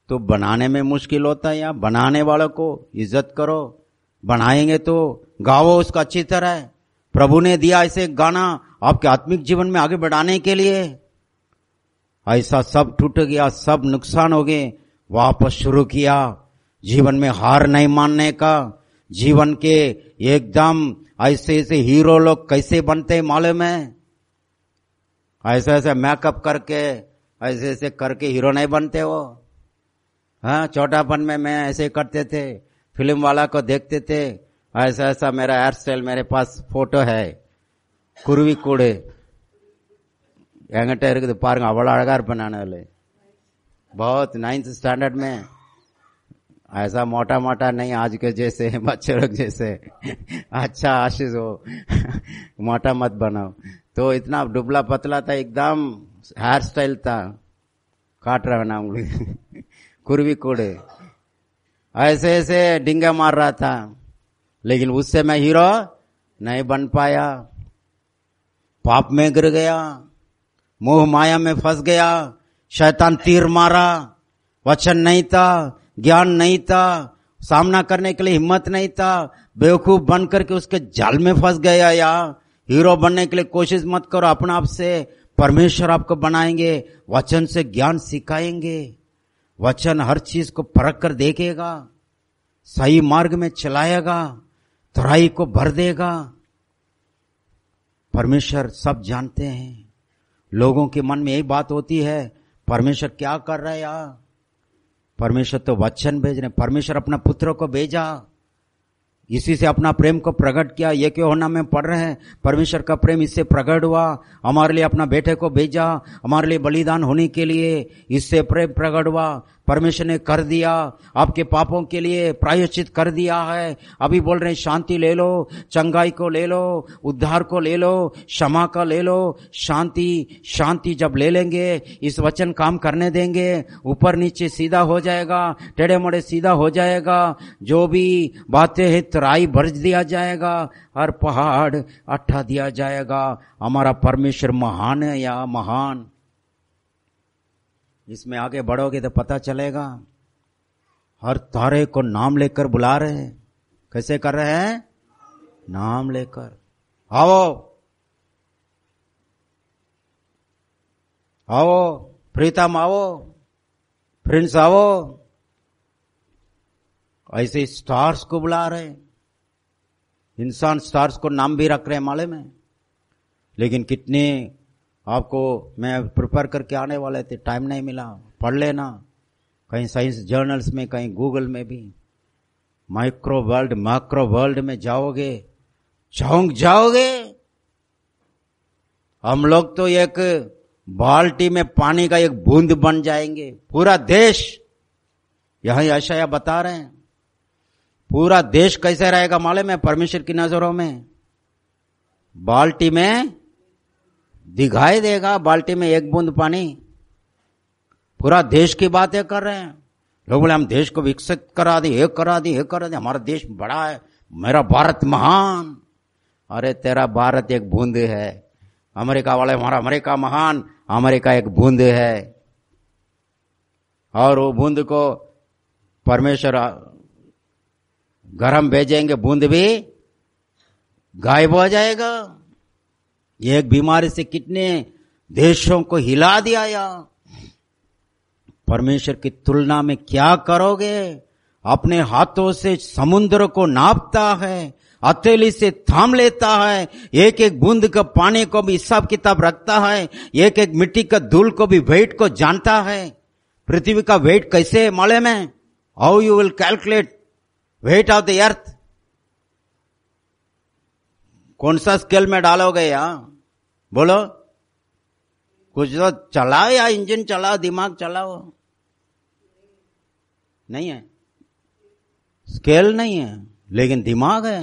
तो बनाने में मुश्किल होता है या बनाने वालों को इज्जत करो बनाएंगे तो गाओ उसका अच्छी तरह प्रभु ने दिया ऐसे गाना आपके आत्मिक जीवन में आगे बढ़ाने के लिए ऐसा सब टूट गया सब नुकसान हो गए वापस शुरू किया जीवन में हार नहीं मानने का जीवन के एकदम ऐसे ऐसे हीरो लोग कैसे बनते मालूम है ऐसे ऐसे मेकअप करके ऐसे ऐसे करके हीरो नहीं बनते वो हाँ छोटापन में मैं ऐसे करते थे फिल्म वाला को देखते थे ऐसा ऐसा मेरा हेयर स्टाइल मेरे पास फोटो है குருவி கூடு என்கிட்ட இருக்குது பாருங்கள் बहुत नाइन्थ स्टैंडर्ड में ऐसा मोटा मोटा नहीं आज के जैसे बच्चे लोग जैसे अच्छा आशीष हो मोटा मत बनाओ तो इतना डुबला पतला था एकदम हेयर स्टाइल था काट रहा ना उंगली कुर्वी कूड़े ऐसे ऐसे डिंगा मार रहा था लेकिन उससे मैं हीरो नहीं बन पाया पाप में गिर गया मोह माया में फंस गया शैतान तीर मारा वचन नहीं था ज्ञान नहीं था सामना करने के लिए हिम्मत नहीं था बेवकूफ बन करके उसके जाल में फंस गया या हीरो बनने के लिए कोशिश मत करो अपने आप से परमेश्वर आपको बनाएंगे वचन से ज्ञान सिखाएंगे वचन हर चीज को परख कर देखेगा सही मार्ग में चलाएगा तराई को भर देगा परमेश्वर सब जानते हैं लोगों के मन में यही बात होती है परमेश्वर क्या कर रहे यार परमेश्वर तो वचन भेज रहे परमेश्वर अपना पुत्र को भेजा इसी से अपना प्रेम को प्रकट किया ये क्यों होना में पढ़ रहे हैं परमेश्वर का प्रेम इससे प्रकट हुआ हमारे लिए अपना बेटे को भेजा हमारे लिए बलिदान होने के लिए इससे प्रेम प्रकट हुआ परमेश्वर ने कर दिया आपके पापों के लिए प्रायोचित कर दिया है अभी बोल रहे हैं शांति ले लो चंगाई को ले लो उद्धार को ले लो क्षमा का ले लो शांति शांति जब ले लेंगे इस वचन काम करने देंगे ऊपर नीचे सीधा हो जाएगा टेढ़े मोड़े सीधा हो जाएगा जो भी बातें है तराई भर दिया जाएगा हर पहाड़ अट्ठा दिया जाएगा हमारा परमेश्वर महान है या महान इसमें आगे बढ़ोगे तो पता चलेगा हर तारे को नाम लेकर बुला रहे हैं कैसे कर रहे हैं नाम लेकर आओ आओ प्रीतम आओ फ्रेंड्स आओ ऐसे स्टार्स को बुला रहे इंसान स्टार्स को नाम भी रख रहे हैं माले में लेकिन कितने आपको मैं प्रिपेयर करके आने वाले थे टाइम नहीं मिला पढ़ लेना कहीं साइंस जर्नल्स में कहीं गूगल में भी माइक्रो वर्ल्ड माइक्रो वर्ल्ड में जाओगे चौंक जाओगे हम लोग तो एक बाल्टी में पानी का एक बूंद बन जाएंगे पूरा देश यही आशया बता रहे हैं पूरा देश कैसे रहेगा मालूम है परमेश्वर की नजरों में बाल्टी में दिखाई देगा बाल्टी में एक बूंद पानी पूरा देश की बातें कर रहे हैं लोग बोले हम देश को विकसित करा दी एक करा दी एक करा दी हमारा देश बड़ा है मेरा भारत महान अरे तेरा भारत एक बूंद है अमेरिका वाले हमारा अमेरिका महान अमेरिका एक बूंद है और वो बूंद को परमेश्वर गरम भेजेंगे बूंद भी गायब हो जाएगा एक बीमारी से कितने देशों को हिला दिया या परमेश्वर की तुलना में क्या करोगे अपने हाथों से समुद्र को नापता है अतेली से थाम लेता है एक एक बूंद का पानी को भी हिसाब किताब रखता है एक एक मिट्टी का धूल को भी वेट को जानता है पृथ्वी का वेट कैसे है मालूम है how you will calculate weight of the earth कौन सा स्केल में डालोगे यहां बोलो कुछ तो चलाओ या इंजन चलाओ दिमाग चलाओ नहीं है स्केल नहीं है लेकिन दिमाग है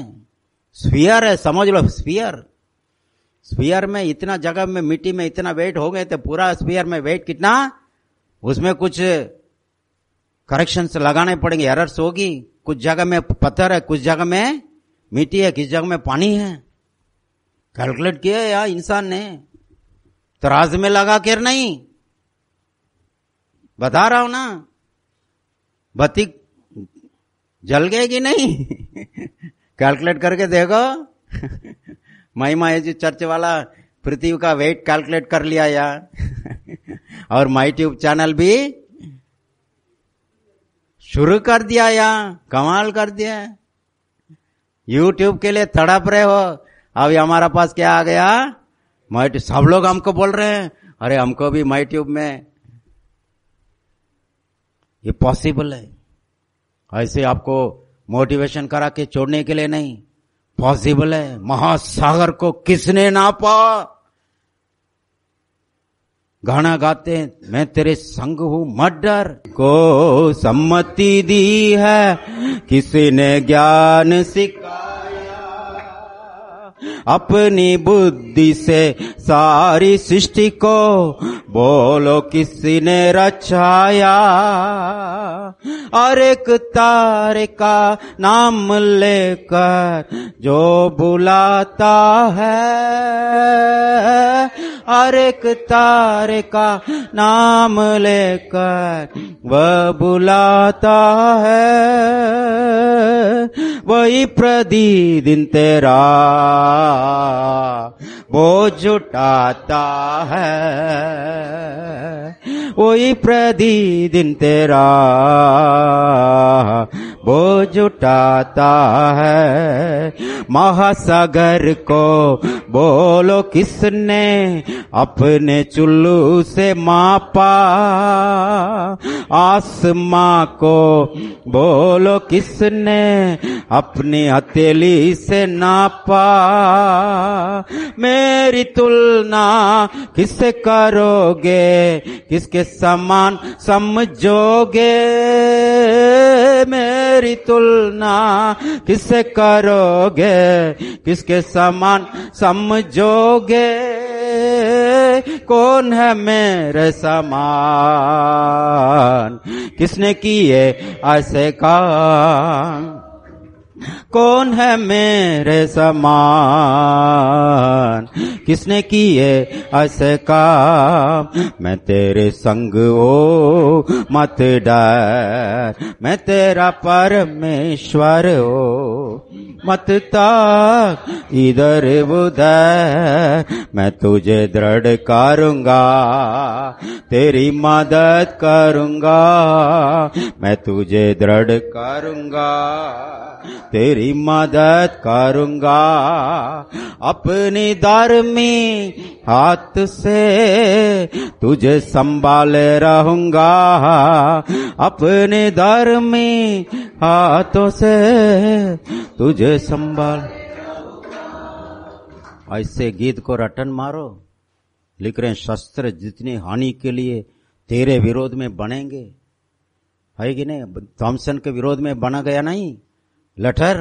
स्फीयर है समझ लो स्फीयर स्फीयर में इतना जगह में मिट्टी में इतना वेट हो गए तो पूरा स्फीयर में वेट कितना उसमें कुछ करेक्शन लगाने पड़ेंगे एरर्स होगी कुछ जगह में पत्थर है कुछ जगह में मिट्टी है किस जगह में पानी है कैलकुलेट किया या इंसान ने राज में लगा कर नहीं बता रहा हूं ना बत्ती जल गए कि नहीं कैलकुलेट करके देखो महिमा ये जी चर्च वाला पृथ्वी का वेट कैलकुलेट कर लिया या और माई ट्यूब चैनल भी शुरू कर दिया या कमाल कर दिया यूट्यूब के लिए तड़प रहे हो अब हमारा पास क्या आ गया माई सब लोग हमको बोल रहे हैं अरे हमको भी माई ट्यूब में ये पॉसिबल है ऐसे आपको मोटिवेशन करा के छोड़ने के लिए नहीं पॉसिबल है महासागर को किसने नापा गाना गाते हैं मैं तेरे संग हूँ मर्डर को सम्मति दी है किसी ने ज्ञान सिखा अपनी बुद्धि से सारी सृष्टि को बोलो किसने रचाया और एक तारे का नाम लेकर जो बुलाता है और एक तारे का नाम लेकर वह बुलाता है वही प्रतिदिन तेरा बोझ उठाता है वही प्रतिदिन तेरा बोझ उठाता है महासागर को बोलो किसने अपने चुल्लू से मापा आसमां को बोलो किसने अपनी हथेली से नापा मेरी तुलना किससे करोगे किसके समान समझोगे मेरी तुलना किससे करोगे किसके समान सम हम जोगे कौन है मेरे समान किसने किए ऐसे का कौन है मेरे समान किसने किए ऐसे काम मैं तेरे संग ओ मत डर मैं तेरा परमेश्वर ओ मत ताक इधर उधर मैं तुझे दृढ़ करूंगा तेरी मदद करूंगा मैं तुझे दृढ़ करूंगा तेरी मेरी मदद करूंगा अपने दर में हाथ से तुझे संभाले रहूंगा अपने दर में हाथों से तुझे संभाल ऐसे गीत को रटन मारो लिख रहे शस्त्र जितनी हानि के लिए तेरे विरोध में बनेंगे है कि नहीं थॉमसन के विरोध में बना गया नहीं लेटर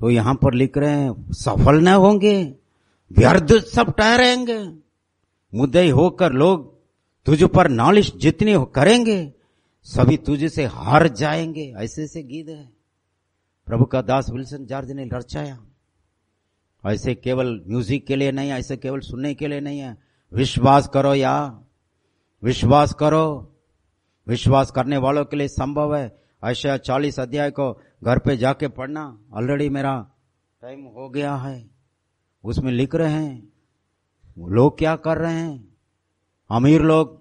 तो यहां पर लिख रहे हैं सफल न होंगे व्यर्थ सब ठहरेंगे मुद्दे होकर लोग तुझ पर नॉलेज जितनी करेंगे सभी तुझे से हार जाएंगे ऐसे ऐसे गीत है प्रभु का दास विल्सन जॉर्ज ने लड़चाया ऐसे केवल म्यूजिक के लिए नहीं ऐसे केवल सुनने के लिए नहीं है विश्वास करो या विश्वास करो विश्वास करने वालों के लिए संभव है ऐसा चालीस अध्याय को घर पे जाके पढ़ना ऑलरेडी मेरा टाइम हो गया है उसमें लिख रहे हैं लोग क्या कर रहे हैं अमीर लोग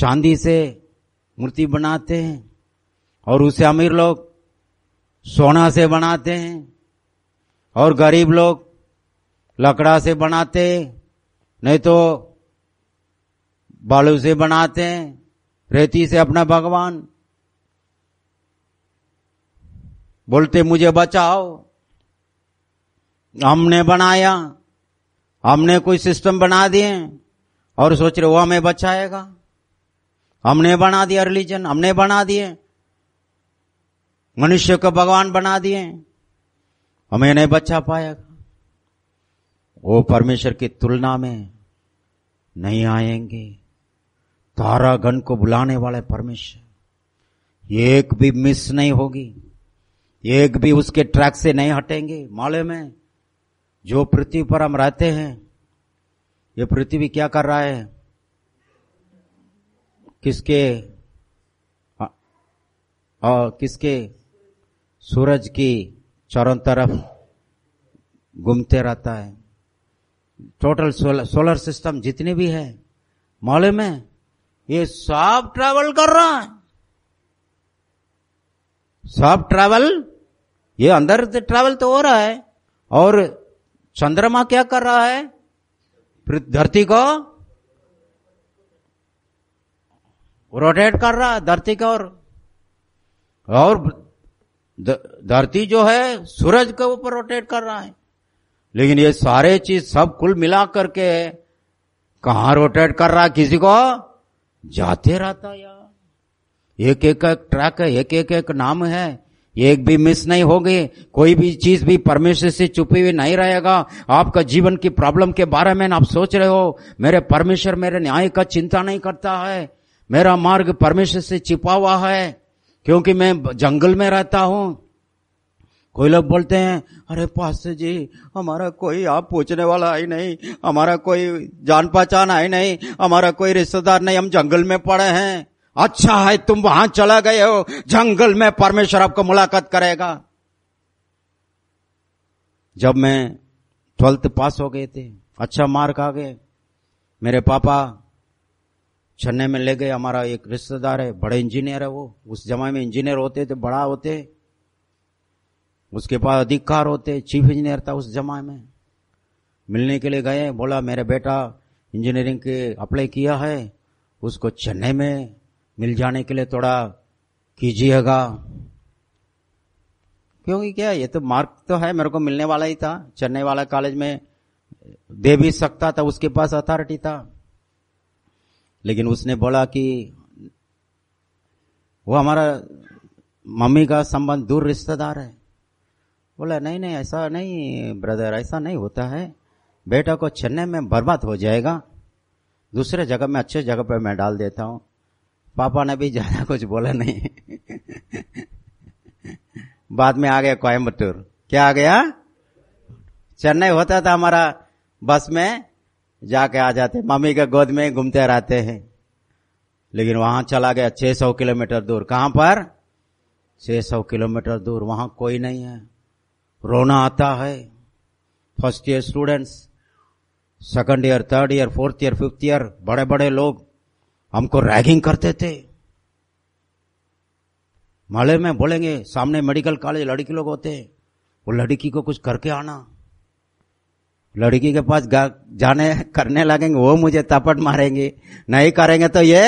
चांदी से मूर्ति बनाते हैं और उसे अमीर लोग सोना से बनाते हैं और गरीब लोग लकड़ा से बनाते हैं नहीं तो बालू से बनाते हैं रेती से अपना भगवान बोलते मुझे बचाओ हमने बनाया हमने कोई सिस्टम बना दिए और सोच रहे वो हमें बचाएगा हमने बना दिया रिलीजन हमने बना दिए मनुष्य को भगवान बना दिए हमें नहीं बचा पाएगा वो परमेश्वर की तुलना में नहीं आएंगे गण को बुलाने वाले परमेश्वर एक भी मिस नहीं होगी एक भी उसके ट्रैक से नहीं हटेंगे माले में जो पृथ्वी पर हम रहते हैं ये पृथ्वी क्या कर रहा है किसके और हाँ, किसके सूरज की चरण तरफ घूमते रहता है टोटल सोलर सोलर सिस्टम जितने भी है मौले में ये सब ट्रैवल कर रहा है सब ट्रैवल ये अंदर ट्रैवल तो हो रहा है और चंद्रमा क्या कर रहा है धरती को रोटेट कर रहा है धरती का और और धरती जो है सूरज के ऊपर रोटेट कर रहा है लेकिन ये सारे चीज सब कुल मिला करके कहा रोटेट कर रहा है किसी को जाते रहता यार एक एक एक ट्रैक है एक एक एक नाम है एक भी मिस नहीं होगी कोई भी चीज भी परमेश्वर से छुपी हुई नहीं रहेगा आपका जीवन की प्रॉब्लम के बारे में आप सोच रहे हो मेरे परमेश्वर मेरे न्याय का चिंता नहीं करता है मेरा मार्ग परमेश्वर से छिपा हुआ है क्योंकि मैं जंगल में रहता हूं कोई लोग बोलते हैं अरे पास्टर जी हमारा कोई आप पूछने वाला आई नहीं हमारा कोई जान पहचान आई नहीं हमारा कोई रिश्तेदार नहीं हम जंगल में पड़े हैं अच्छा है तुम वहां चला गए हो जंगल में परमेश्वर आपको मुलाकात करेगा जब मैं ट्वेल्थ पास हो गए थे अच्छा मार्क आ गए मेरे पापा चेन्नई में ले गए हमारा एक रिश्तेदार है बड़े इंजीनियर है वो उस जमाने में इंजीनियर होते थे बड़ा होते उसके पास अधिकार होते चीफ इंजीनियर था उस जमाने में मिलने के लिए गए बोला मेरे बेटा इंजीनियरिंग के अप्लाई किया है उसको चेन्नई में मिल जाने के लिए थोड़ा कीजिएगा क्योंकि क्या ये तो मार्क तो है मेरे को मिलने वाला ही था चेन्नई वाला कॉलेज में दे भी सकता था उसके पास अथॉरिटी था लेकिन उसने बोला कि वो हमारा मम्मी का संबंध दूर रिश्तेदार है बोला नहीं नहीं ऐसा नहीं ब्रदर ऐसा नहीं होता है बेटा को चेन्नई में बर्बाद हो जाएगा दूसरे जगह में अच्छे जगह पर मैं डाल देता हूं पापा ने भी ज्यादा कुछ बोला नहीं बाद में आ गया कोयम्बतूर क्या आ गया चेन्नई होता था हमारा बस में जाके आ जाते मम्मी के गोद में घूमते रहते हैं लेकिन वहां चला गया 600 किलोमीटर दूर कहां पर 600 किलोमीटर दूर वहां कोई नहीं है रोना आता है first year students second year third year fourth year fifth year बड़े बड़े लोग हमको रैगिंग करते थे माले में बोलेंगे सामने मेडिकल कॉलेज लड़की लोग होते वो लड़की को कुछ करके आना लड़की के पास जाने करने लगेंगे वो मुझे तपट मारेंगे नहीं करेंगे तो ये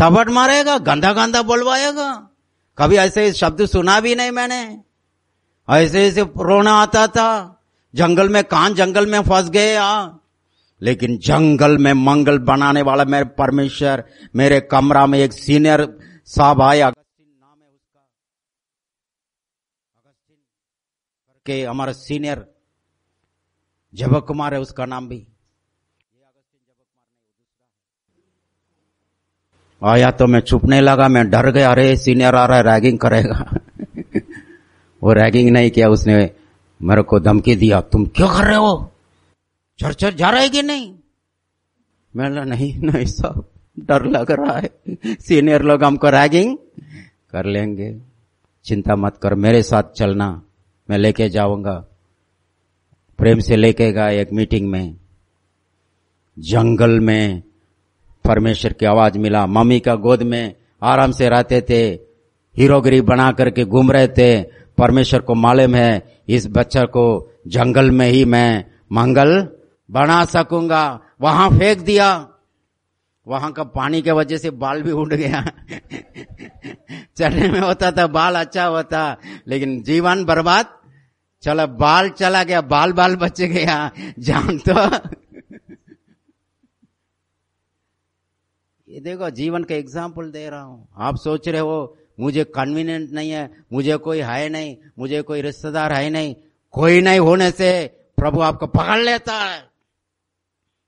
तपट मारेगा गंदा गंदा बोलवाएगा कभी ऐसे शब्द सुना भी नहीं मैंने ऐसे ऐसे रोना आता था जंगल में कान जंगल में फंस गए आ लेकिन जंगल में मंगल बनाने वाला मेरे परमेश्वर मेरे कमरा में एक सीनियर साहब आया नाम है उसका के हमारा सीनियर जबक कुमार है उसका नाम भी आया तो मैं छुपने लगा मैं डर गया अरे सीनियर आ रहा है रैगिंग करेगा वो रैगिंग नहीं किया उसने मेरे को धमकी दिया तुम क्यों कर रहे हो चर्च जा रहेगी नहीं मैंने नहीं नहीं सब डर लग रहा है सीनियर लोग हमको रैगिंग कर लेंगे चिंता मत कर मेरे साथ चलना मैं लेके जाऊंगा प्रेम से लेके एक मीटिंग में जंगल में परमेश्वर की आवाज मिला मम्मी का गोद में आराम से रहते थे हीरोगिरी बना करके घूम रहे थे परमेश्वर को मालूम है इस बच्चा को जंगल में ही मैं मंगल बना सकूंगा वहां फेंक दिया वहां का पानी के वजह से बाल भी उड़ गया चढ़ने में होता था बाल अच्छा होता लेकिन जीवन बर्बाद चलो बाल चला गया बाल बाल बच गया जान तो ये देखो जीवन का एग्जाम्पल दे रहा हूं आप सोच रहे हो मुझे कन्वीनियंट नहीं है मुझे कोई है नहीं मुझे कोई रिश्तेदार है नहीं कोई नहीं होने से प्रभु आपको पकड़ लेता है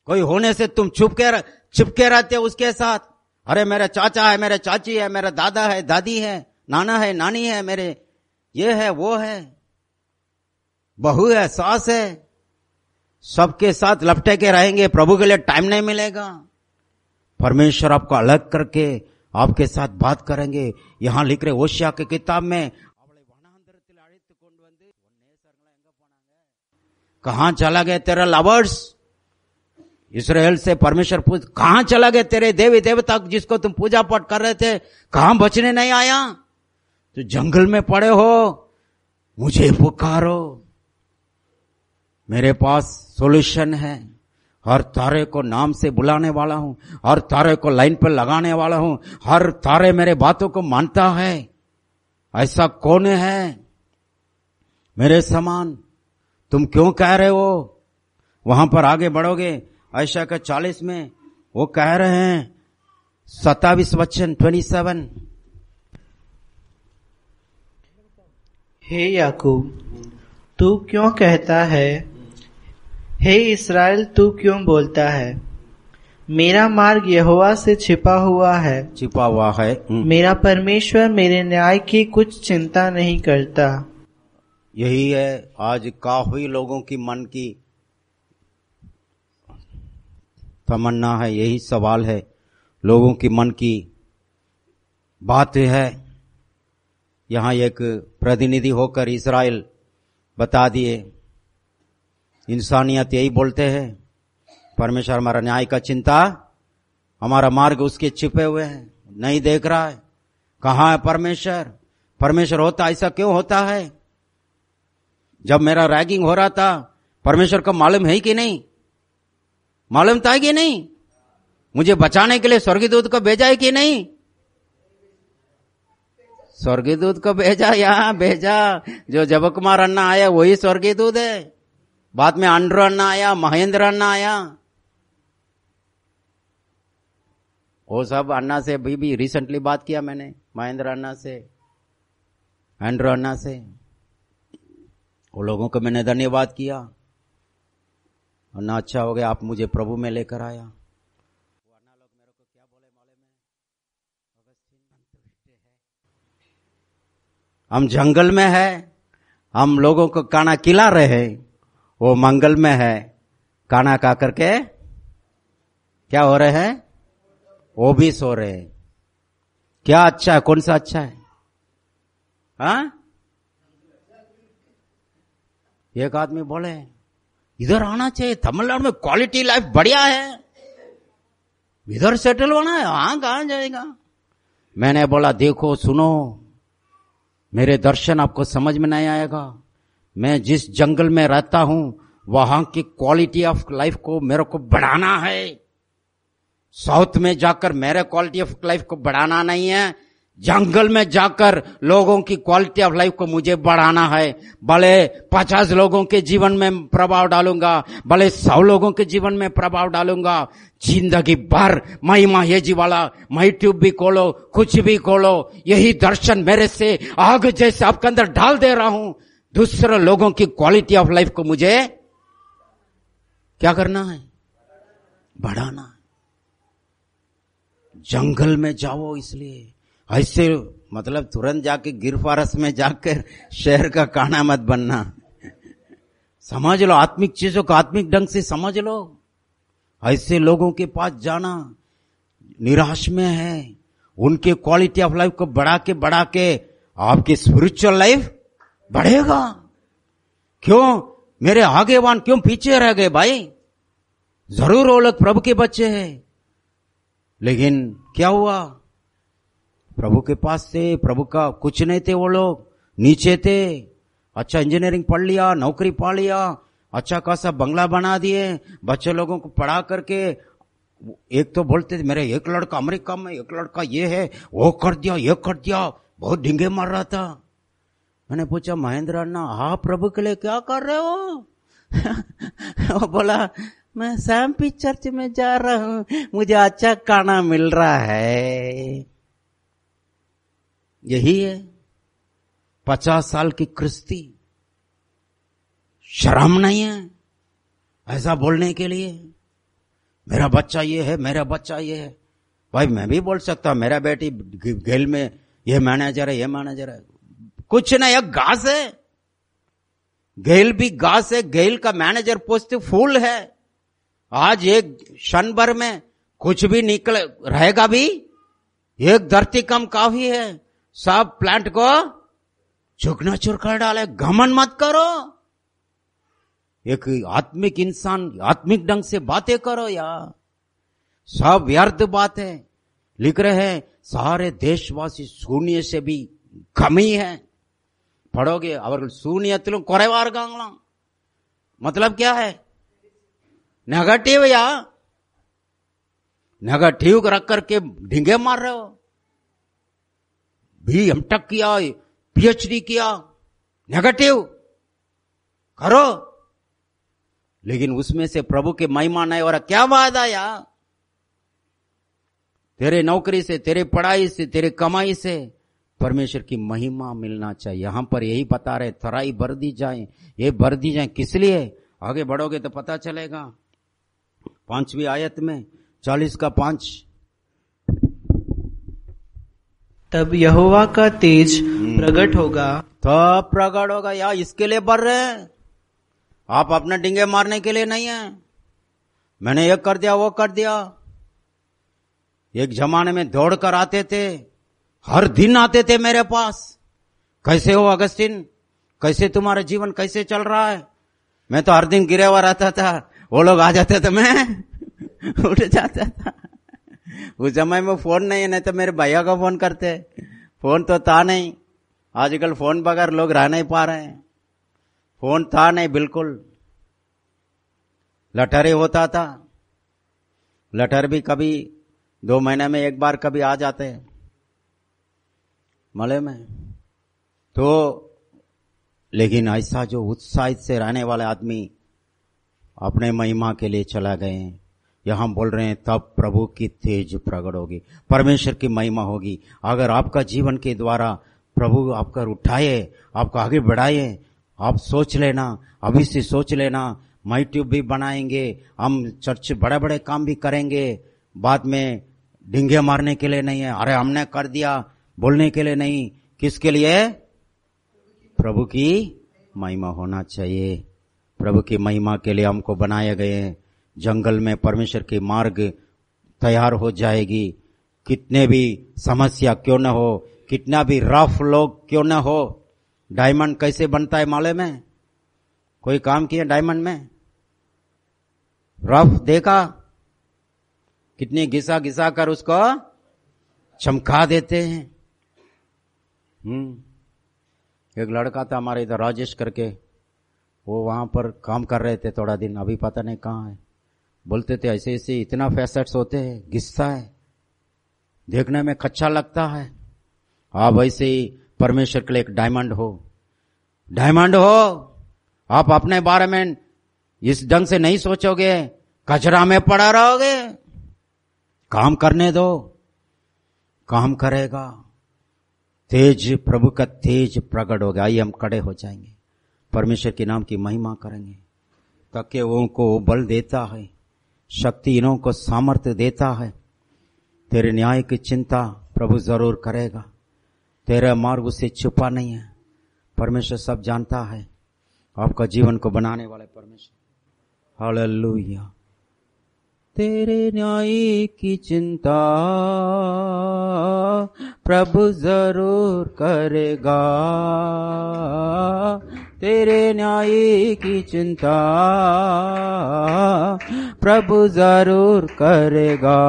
कोई होने से तुम छुप के छिपके रहते उसके साथ अरे मेरा चाचा है मेरा चाची है मेरा दादा है दादी है नाना है नानी है मेरे ये है वो है बहू है सास है सबके साथ लपटे के रहेंगे प्रभु के लिए टाइम नहीं मिलेगा परमेश्वर आपको अलग करके आपके साथ बात करेंगे यहां लिख रहे ओशिया के किताब में कहा चला गया तेरा लवर्स इसराइल से परमेश्वर पूछ कहां चला गया तेरे देवी देवता जिसको तुम पूजा पाठ कर रहे थे कहां बचने नहीं आया तो जंगल में पड़े हो मुझे पुकारो मेरे पास सॉल्यूशन है हर तारे को नाम से बुलाने वाला हूं हर तारे को लाइन पर लगाने वाला हूं हर तारे मेरे बातों को मानता है ऐसा कौन है मेरे समान तुम क्यों कह रहे हो वहां पर आगे बढ़ोगे ऐशा का चालीस में वो कह रहे हैं सत्तावीस वचन ट्वेंटी सेवन हे याकूब तू क्यों कहता है हे इसराइल तू क्यों बोलता है मेरा मार्ग यहोवा से छिपा हुआ है छिपा हुआ है हम्म। मेरा परमेश्वर मेरे न्याय की कुछ चिंता नहीं करता यही है आज काफी लोगों की मन की तमन्ना है यही सवाल है लोगों की मन की बात है यहाँ एक प्रतिनिधि होकर इसराइल बता दिए इंसानियत यही बोलते हैं परमेश्वर हमारा न्याय का चिंता हमारा मार्ग उसके छिपे हुए हैं नहीं देख रहा है कहाँ है परमेश्वर परमेश्वर होता ऐसा क्यों होता है जब मेरा रैगिंग हो रहा था परमेश्वर का मालूम है कि नहीं मालूम था कि नहीं मुझे बचाने के लिए स्वर्गीय दूत को भेजा है कि नहीं स्वर्गीय दूत को भेजा यहां भेजा जो जब कुमार अन्ना आया वही स्वर्गीय दूत है बाद में अंड्रो अन्ना आया महेंद्र अन्ना आया वो सब अन्ना से भी भी रिसेंटली बात किया मैंने महेंद्र अन्ना से एंड्रो अन्ना से वो लोगों को मैंने धन्यवाद किया और ना अच्छा हो गया आप मुझे प्रभु में लेकर आया हम जंगल में है हम लोगों को काना किला रहे वो मंगल में है काना का करके क्या हो रहे हैं वो भी सो रहे हैं क्या अच्छा है कौन सा अच्छा है हा? एक आदमी बोले इधर आना चाहिए तमिलनाडु में क्वालिटी लाइफ बढ़िया है इधर सेटल होना है वहां कहा जाएगा मैंने बोला देखो सुनो मेरे दर्शन आपको समझ में नहीं आएगा मैं जिस जंगल में रहता हूं वहां की क्वालिटी ऑफ लाइफ को मेरे को बढ़ाना है साउथ में जाकर मेरे क्वालिटी ऑफ लाइफ को बढ़ाना नहीं है जंगल में जाकर लोगों की क्वालिटी ऑफ लाइफ को मुझे बढ़ाना है भले पचास लोगों के जीवन में प्रभाव डालूंगा भले सौ लोगों के जीवन में प्रभाव डालूंगा जिंदगी भर महिमा जी वाला मई ट्यूब भी खोलो कुछ भी खोलो यही दर्शन मेरे से आग जैसे आपके अंदर डाल दे रहा हूं दूसरे लोगों की क्वालिटी ऑफ लाइफ को मुझे क्या करना है बढ़ाना है जंगल में जाओ इसलिए ऐसे मतलब तुरंत जाके गिर फारस में जाकर शहर का काना मत बनना समझ लो आत्मिक चीजों को आत्मिक ढंग से समझ लो ऐसे लोगों के पास जाना निराश में है उनके क्वालिटी ऑफ लाइफ को बढ़ा के बढ़ा के आपकी स्पिरिचुअल लाइफ बढ़ेगा क्यों मेरे आगे वान क्यों पीछे रह गए भाई जरूर वो लोग प्रभु के बच्चे हैं लेकिन क्या हुआ प्रभु के पास थे प्रभु का कुछ नहीं थे वो लोग नीचे थे अच्छा इंजीनियरिंग पढ़ लिया नौकरी पा लिया अच्छा खासा बंगला बना दिए बच्चे लोगों को पढ़ा करके एक तो बोलते थे मेरे एक लड़का अमेरिका में एक लड़का ये है वो कर दिया ये कर दिया बहुत ढींगे मार रहा था मैंने पूछा महेंद्र अन्ना हा प्रभु के लिए क्या कर रहे हो वो बोला मैं सैम पिक्चर में जा रहा हूं मुझे अच्छा खाना मिल रहा है यही है पचास साल की क्रिस्ती शर्म नहीं है ऐसा बोलने के लिए मेरा बच्चा ये है मेरा बच्चा ये है भाई मैं भी बोल सकता हूं मेरा बेटी गेल में ये मैनेजर है ये मैनेजर है कुछ नहीं एक घास है गेल भी घास है गेल का मैनेजर पोस्ट फूल है आज एक क्षण भर में कुछ भी निकल रहेगा भी एक धरती कम काफी है सब प्लांट को झुकना चुर कर डाले घमन मत करो एक आत्मिक इंसान आत्मिक ढंग से बातें करो यार सब व्यर्थ बात है लिख रहे हैं सारे देशवासी शून्य से भी कमी है पढ़ोगे அவர்கள் शून्य குறைவா तो இருக்காங்களாம் मतलब क्या है नेगेटिव या नेगेटिव रख करके ढींगे मार रहे हो बी एम टेक किया पीएचडी किया नेगेटिव करो लेकिन उसमें से प्रभु के महिमा नहीं और क्या वादा आया तेरे नौकरी से तेरे पढ़ाई से तेरे कमाई से परमेश्वर की महिमा मिलना चाहिए यहां पर यही बता रहे थराई भर दी जाए ये भर दी जाए किस लिए आगे बढ़ोगे तो पता चलेगा पांचवी आयत में चालीस का पांच तब यहोवा का तेज हम्म। प्रकट होगा तब प्रकट होगा या इसके लिए बढ़ रहे हैं आप अपने डिंगे मारने के लिए नहीं है मैंने ये कर दिया वो कर दिया एक जमाने में दौड़ कर आते थे हर दिन आते थे मेरे पास कैसे हो अगस्तिन कैसे तुम्हारा जीवन कैसे चल रहा है मैं तो हर दिन गिरे हुआ रहता था वो लोग आ जाते थे मैं उठ जाता था उस समय में फोन नहीं है नहीं तो मेरे भैया को फोन करते फोन तो था नहीं आजकल फोन बगैर लोग रह नहीं पा रहे हैं फोन था नहीं बिल्कुल ही होता था लटर भी कभी दो महीने में एक बार कभी आ जाते हैं मले में तो लेकिन ऐसा जो उत्साहित से रहने वाले आदमी अपने महिमा के लिए चला गए हैं हम बोल रहे हैं तब प्रभु की तेज प्रकट होगी परमेश्वर की महिमा होगी अगर आपका जीवन के द्वारा प्रभु आपका उठाए आपको आगे बढ़ाए आप सोच लेना अभी से सोच लेना माई ट्यूब भी बनाएंगे हम चर्च बड़े बड़े काम भी करेंगे बाद में ढींगे मारने के लिए नहीं है अरे हमने कर दिया बोलने के लिए नहीं किसके लिए प्रभु की महिमा होना चाहिए प्रभु की महिमा के लिए हमको बनाए गए हैं जंगल में परमेश्वर के मार्ग तैयार हो जाएगी कितने भी समस्या क्यों न हो कितना भी रफ लोग क्यों न हो डायमंड कैसे बनता है माले में कोई काम किया डायमंड में रफ देखा कितने घिसा घिसा कर उसको चमका देते हैं हम्म एक लड़का था हमारे इधर राजेश करके वो वहां पर काम कर रहे थे थोड़ा दिन अभी पता नहीं कहाँ है बोलते थे ऐसे ऐसे इतना फैसेट्स होते हैं गिस्सा है देखने में कच्चा लगता है आप ऐसे ही परमेश्वर के लिए एक डायमंड हो डायमंड हो आप अपने बारे में इस ढंग से नहीं सोचोगे कचरा में पड़ा रहोगे काम करने दो काम करेगा तेज प्रभु का तेज प्रकट गया आइए हम कड़े हो जाएंगे परमेश्वर के नाम की महिमा करेंगे तके वो उनको बल देता है शक्ति इनों को सामर्थ्य देता है तेरे न्याय की चिंता प्रभु जरूर करेगा तेरा मार्ग उसे छुपा नहीं है परमेश्वर सब जानता है आपका जीवन को बनाने वाले परमेश्वर हालेलुया तेरे न्याय की चिंता प्रभु जरूर करेगा तेरे न्याय की चिंता प्रभु जरूर करेगा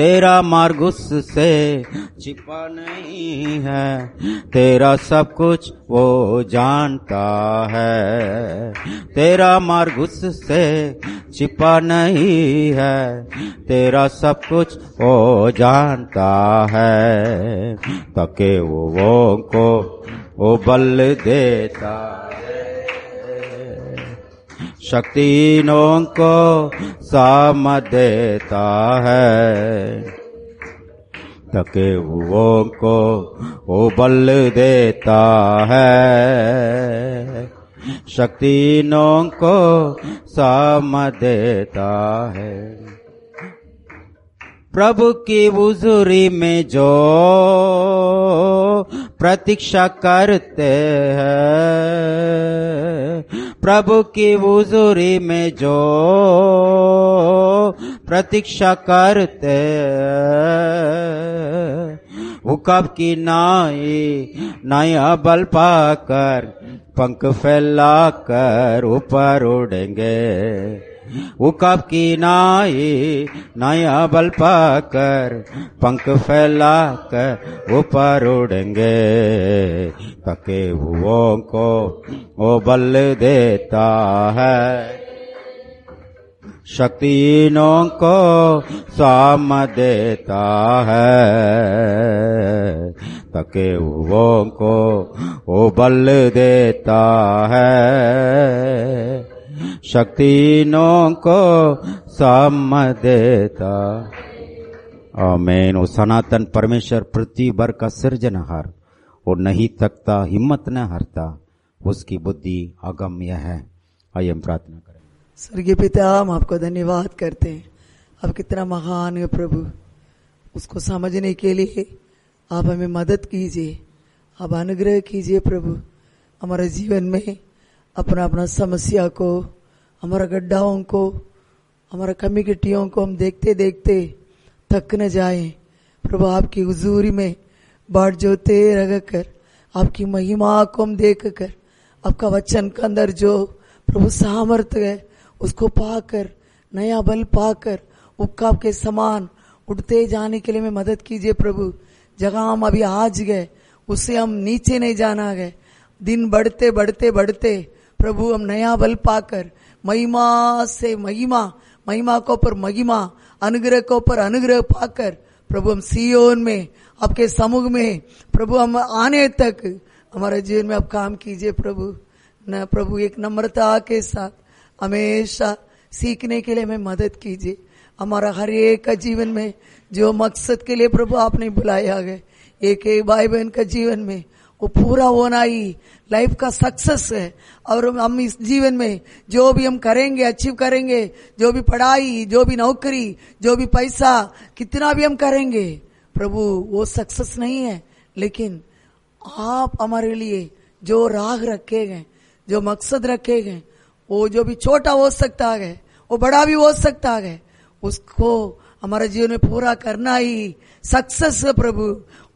तेरा मार्ग उससे छिपा नहीं है तेरा सब कुछ वो जानता है तेरा मार्ग उससे छिपा नहीं है तेरा सब कुछ वो जानता है तके वो, वो को ओ बल देता शक्ति नो को साम देता है तके वो को ओ बल देता है शक्ति शक्तिनों को साम देता है प्रभु की उजरी में जो प्रतीक्षा करते हैं प्रभु की उजूरी में जो प्रतीक्षा करते हैं वो कब की नाई नया बल पाकर पंख फैला कर ऊपर उड़ेंगे उकाब की नाये नया बल पाकर पंख फैला कर ऊपर उड़ेंगे पके हुओं को वो बल देता है शक्तिनों को साम देता है तके वो को वो बल देता है शक्ति नो को सम देता आमेन वो सनातन परमेश्वर पृथ्वी भर का सृजन हर वो नहीं थकता हिम्मत न हरता उसकी बुद्धि अगम्य है आइए हम प्रार्थना करें स्वर्गीय पिता हम आपको धन्यवाद करते हैं आप कितना महान है प्रभु उसको समझने के लिए आप हमें मदद कीजिए आप अनुग्रह कीजिए प्रभु हमारे जीवन में अपना अपना समस्या को हमारा गड्ढाओं को हमारा कमी गिट्टियों को हम देखते देखते थक न जाए प्रभु आपकी हजूरी में बाट जोते रह कर आपकी महिमा को हम देख कर आपका वचन के अंदर जो प्रभु सामर्थ्य है उसको पाकर नया बल पाकर उपका के समान उठते जाने के लिए में मदद कीजिए प्रभु जगह हम अभी आज गए उससे हम नीचे नहीं जाना गए दिन बढ़ते बढ़ते बढ़ते प्रभु हम नया बल पाकर महिमा से महिमा महिमा को पर महिमा अनुग्रह को पर अनुग्रह पाकर प्रभु हम सीओन में आपके समूह में प्रभु हम आने तक हमारे जीवन में आप काम कीजिए प्रभु न प्रभु एक नम्रता के साथ हमेशा सीखने के लिए हमें मदद कीजिए हमारा हर एक का जीवन में जो मकसद के लिए प्रभु आपने बुलाया है एक एक भाई बहन का जीवन में वो पूरा होना ही लाइफ का सक्सेस है और हम इस जीवन में जो भी हम करेंगे अचीव करेंगे जो भी पढ़ाई जो भी नौकरी जो भी पैसा कितना भी हम करेंगे प्रभु वो सक्सेस नहीं है लेकिन आप हमारे लिए जो राग रखे गए जो मकसद रखे गए वो जो भी छोटा हो सकता है वो बड़ा भी हो सकता है उसको हमारे जीवन में पूरा करना ही सक्सेस है प्रभु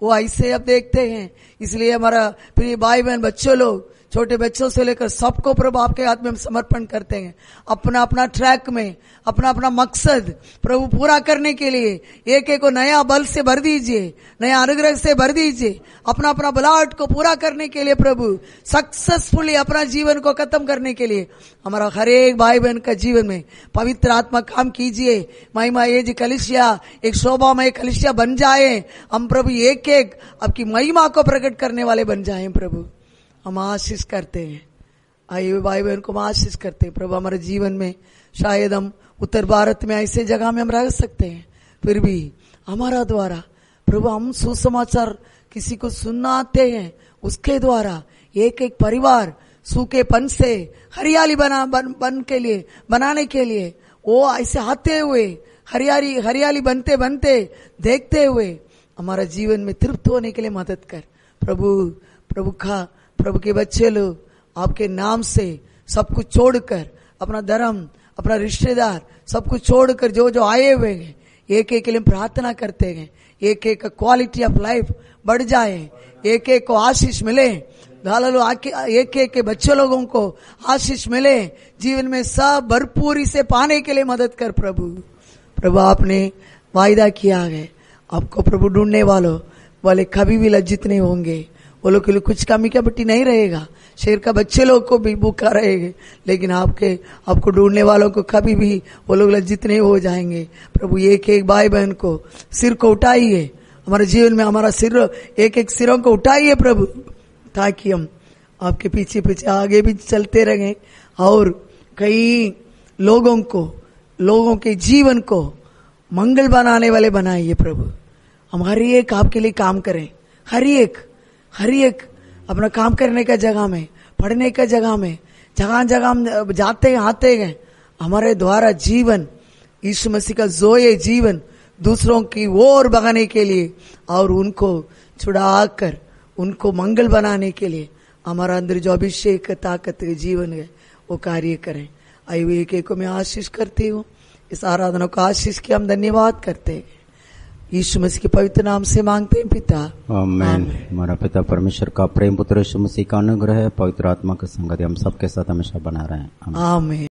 वो ऐसे अब देखते हैं इसलिए हमारा प्रिय भाई बहन बच्चों लोग छोटे बच्चों से लेकर सबको प्रभु आपके हाथ में हम समर्पण करते हैं अपना अपना ट्रैक में अपना अपना मकसद प्रभु पूरा करने के लिए एक एक को नया बल से भर दीजिए नया अनुग्रह से भर दीजिए अपना अपना बलाट को पूरा करने के लिए प्रभु सक्सेसफुली अपना जीवन को खत्म करने के लिए हमारा हर एक भाई बहन का जीवन में पवित्र आत्मा काम कीजिए महिमा ये जी कलिशिया एक शोभा में कलिशिया बन जाए हम प्रभु एक एक आपकी महिमा को प्रकट करने वाले बन जाए प्रभु हम आशीष करते हैं आइए भाई बहन को हम आशीष करते हैं प्रभु हमारे जीवन में शायद हम उत्तर भारत में ऐसे जगह में हम रह सकते हैं फिर भी हमारा द्वारा प्रभु हम सुसमाचार किसी को सुनाते हैं उसके द्वारा एक एक परिवार सूखेपन से हरियाली बना बन, बन के लिए बनाने के लिए वो ऐसे आते हुए हरियाली हरियाली बनते बनते देखते हुए हमारा जीवन में तृप्त होने के लिए मदद कर प्रभु प्रभु का प्रभु के बच्चे लोग आपके नाम से सब कुछ छोड़कर अपना धर्म अपना रिश्तेदार सब कुछ छोड़कर जो जो आए हुए हैं एक एक के लिए प्रार्थना करते हैं एक एक क्वालिटी ऑफ लाइफ बढ़ जाए एक एक को आशीष मिले धालो एक एक के बच्चे लोगों को आशीष मिले जीवन में सब भरपूरी से पाने के लिए मदद कर प्रभु प्रभु आपने वायदा किया है आपको प्रभु ढूंढने वालों वाले कभी भी लज्जित नहीं होंगे बोलो लिए कुछ कमी क्या बट्टी नहीं रहेगा शेर का बच्चे लोग को भी भूखा रहेगा लेकिन आपके आपको ढूंढने वालों को कभी भी वो लोग लज्जित नहीं हो जाएंगे प्रभु एक एक भाई बहन को सिर को उठाइए हमारे जीवन में हमारा सिर एक एक सिरों को उठाइए प्रभु ताकि हम आपके पीछे पीछे आगे भी चलते रहें और कई लोगों को लोगों के जीवन को मंगल बनाने वाले बनाइए प्रभु हम हर एक आपके लिए काम करें हर एक हर एक अपना काम करने का जगह में पढ़ने का जगह में जगह जगह हम जाते हैं आते हैं हमारे द्वारा जीवन ईश्व मसीह का ये जीवन दूसरों की ओर बगाने के लिए और उनको छुड़ा कर उनको मंगल बनाने के लिए हमारा अंदर जो अभिषेक ताकत जीवन है वो कार्य करें आयु एक एक को मैं आशीष करती हूँ इस आराधना को आशीष के हम धन्यवाद करते हैं यीशु मसीह के पवित्र नाम से मांगते हैं पिता आमेन हमारा पिता परमेश्वर का प्रेम पुत्र यीशु मसीह का अनुग्रह पवित्र आत्मा के संगति हम सबके साथ हमेशा बना रहे हैं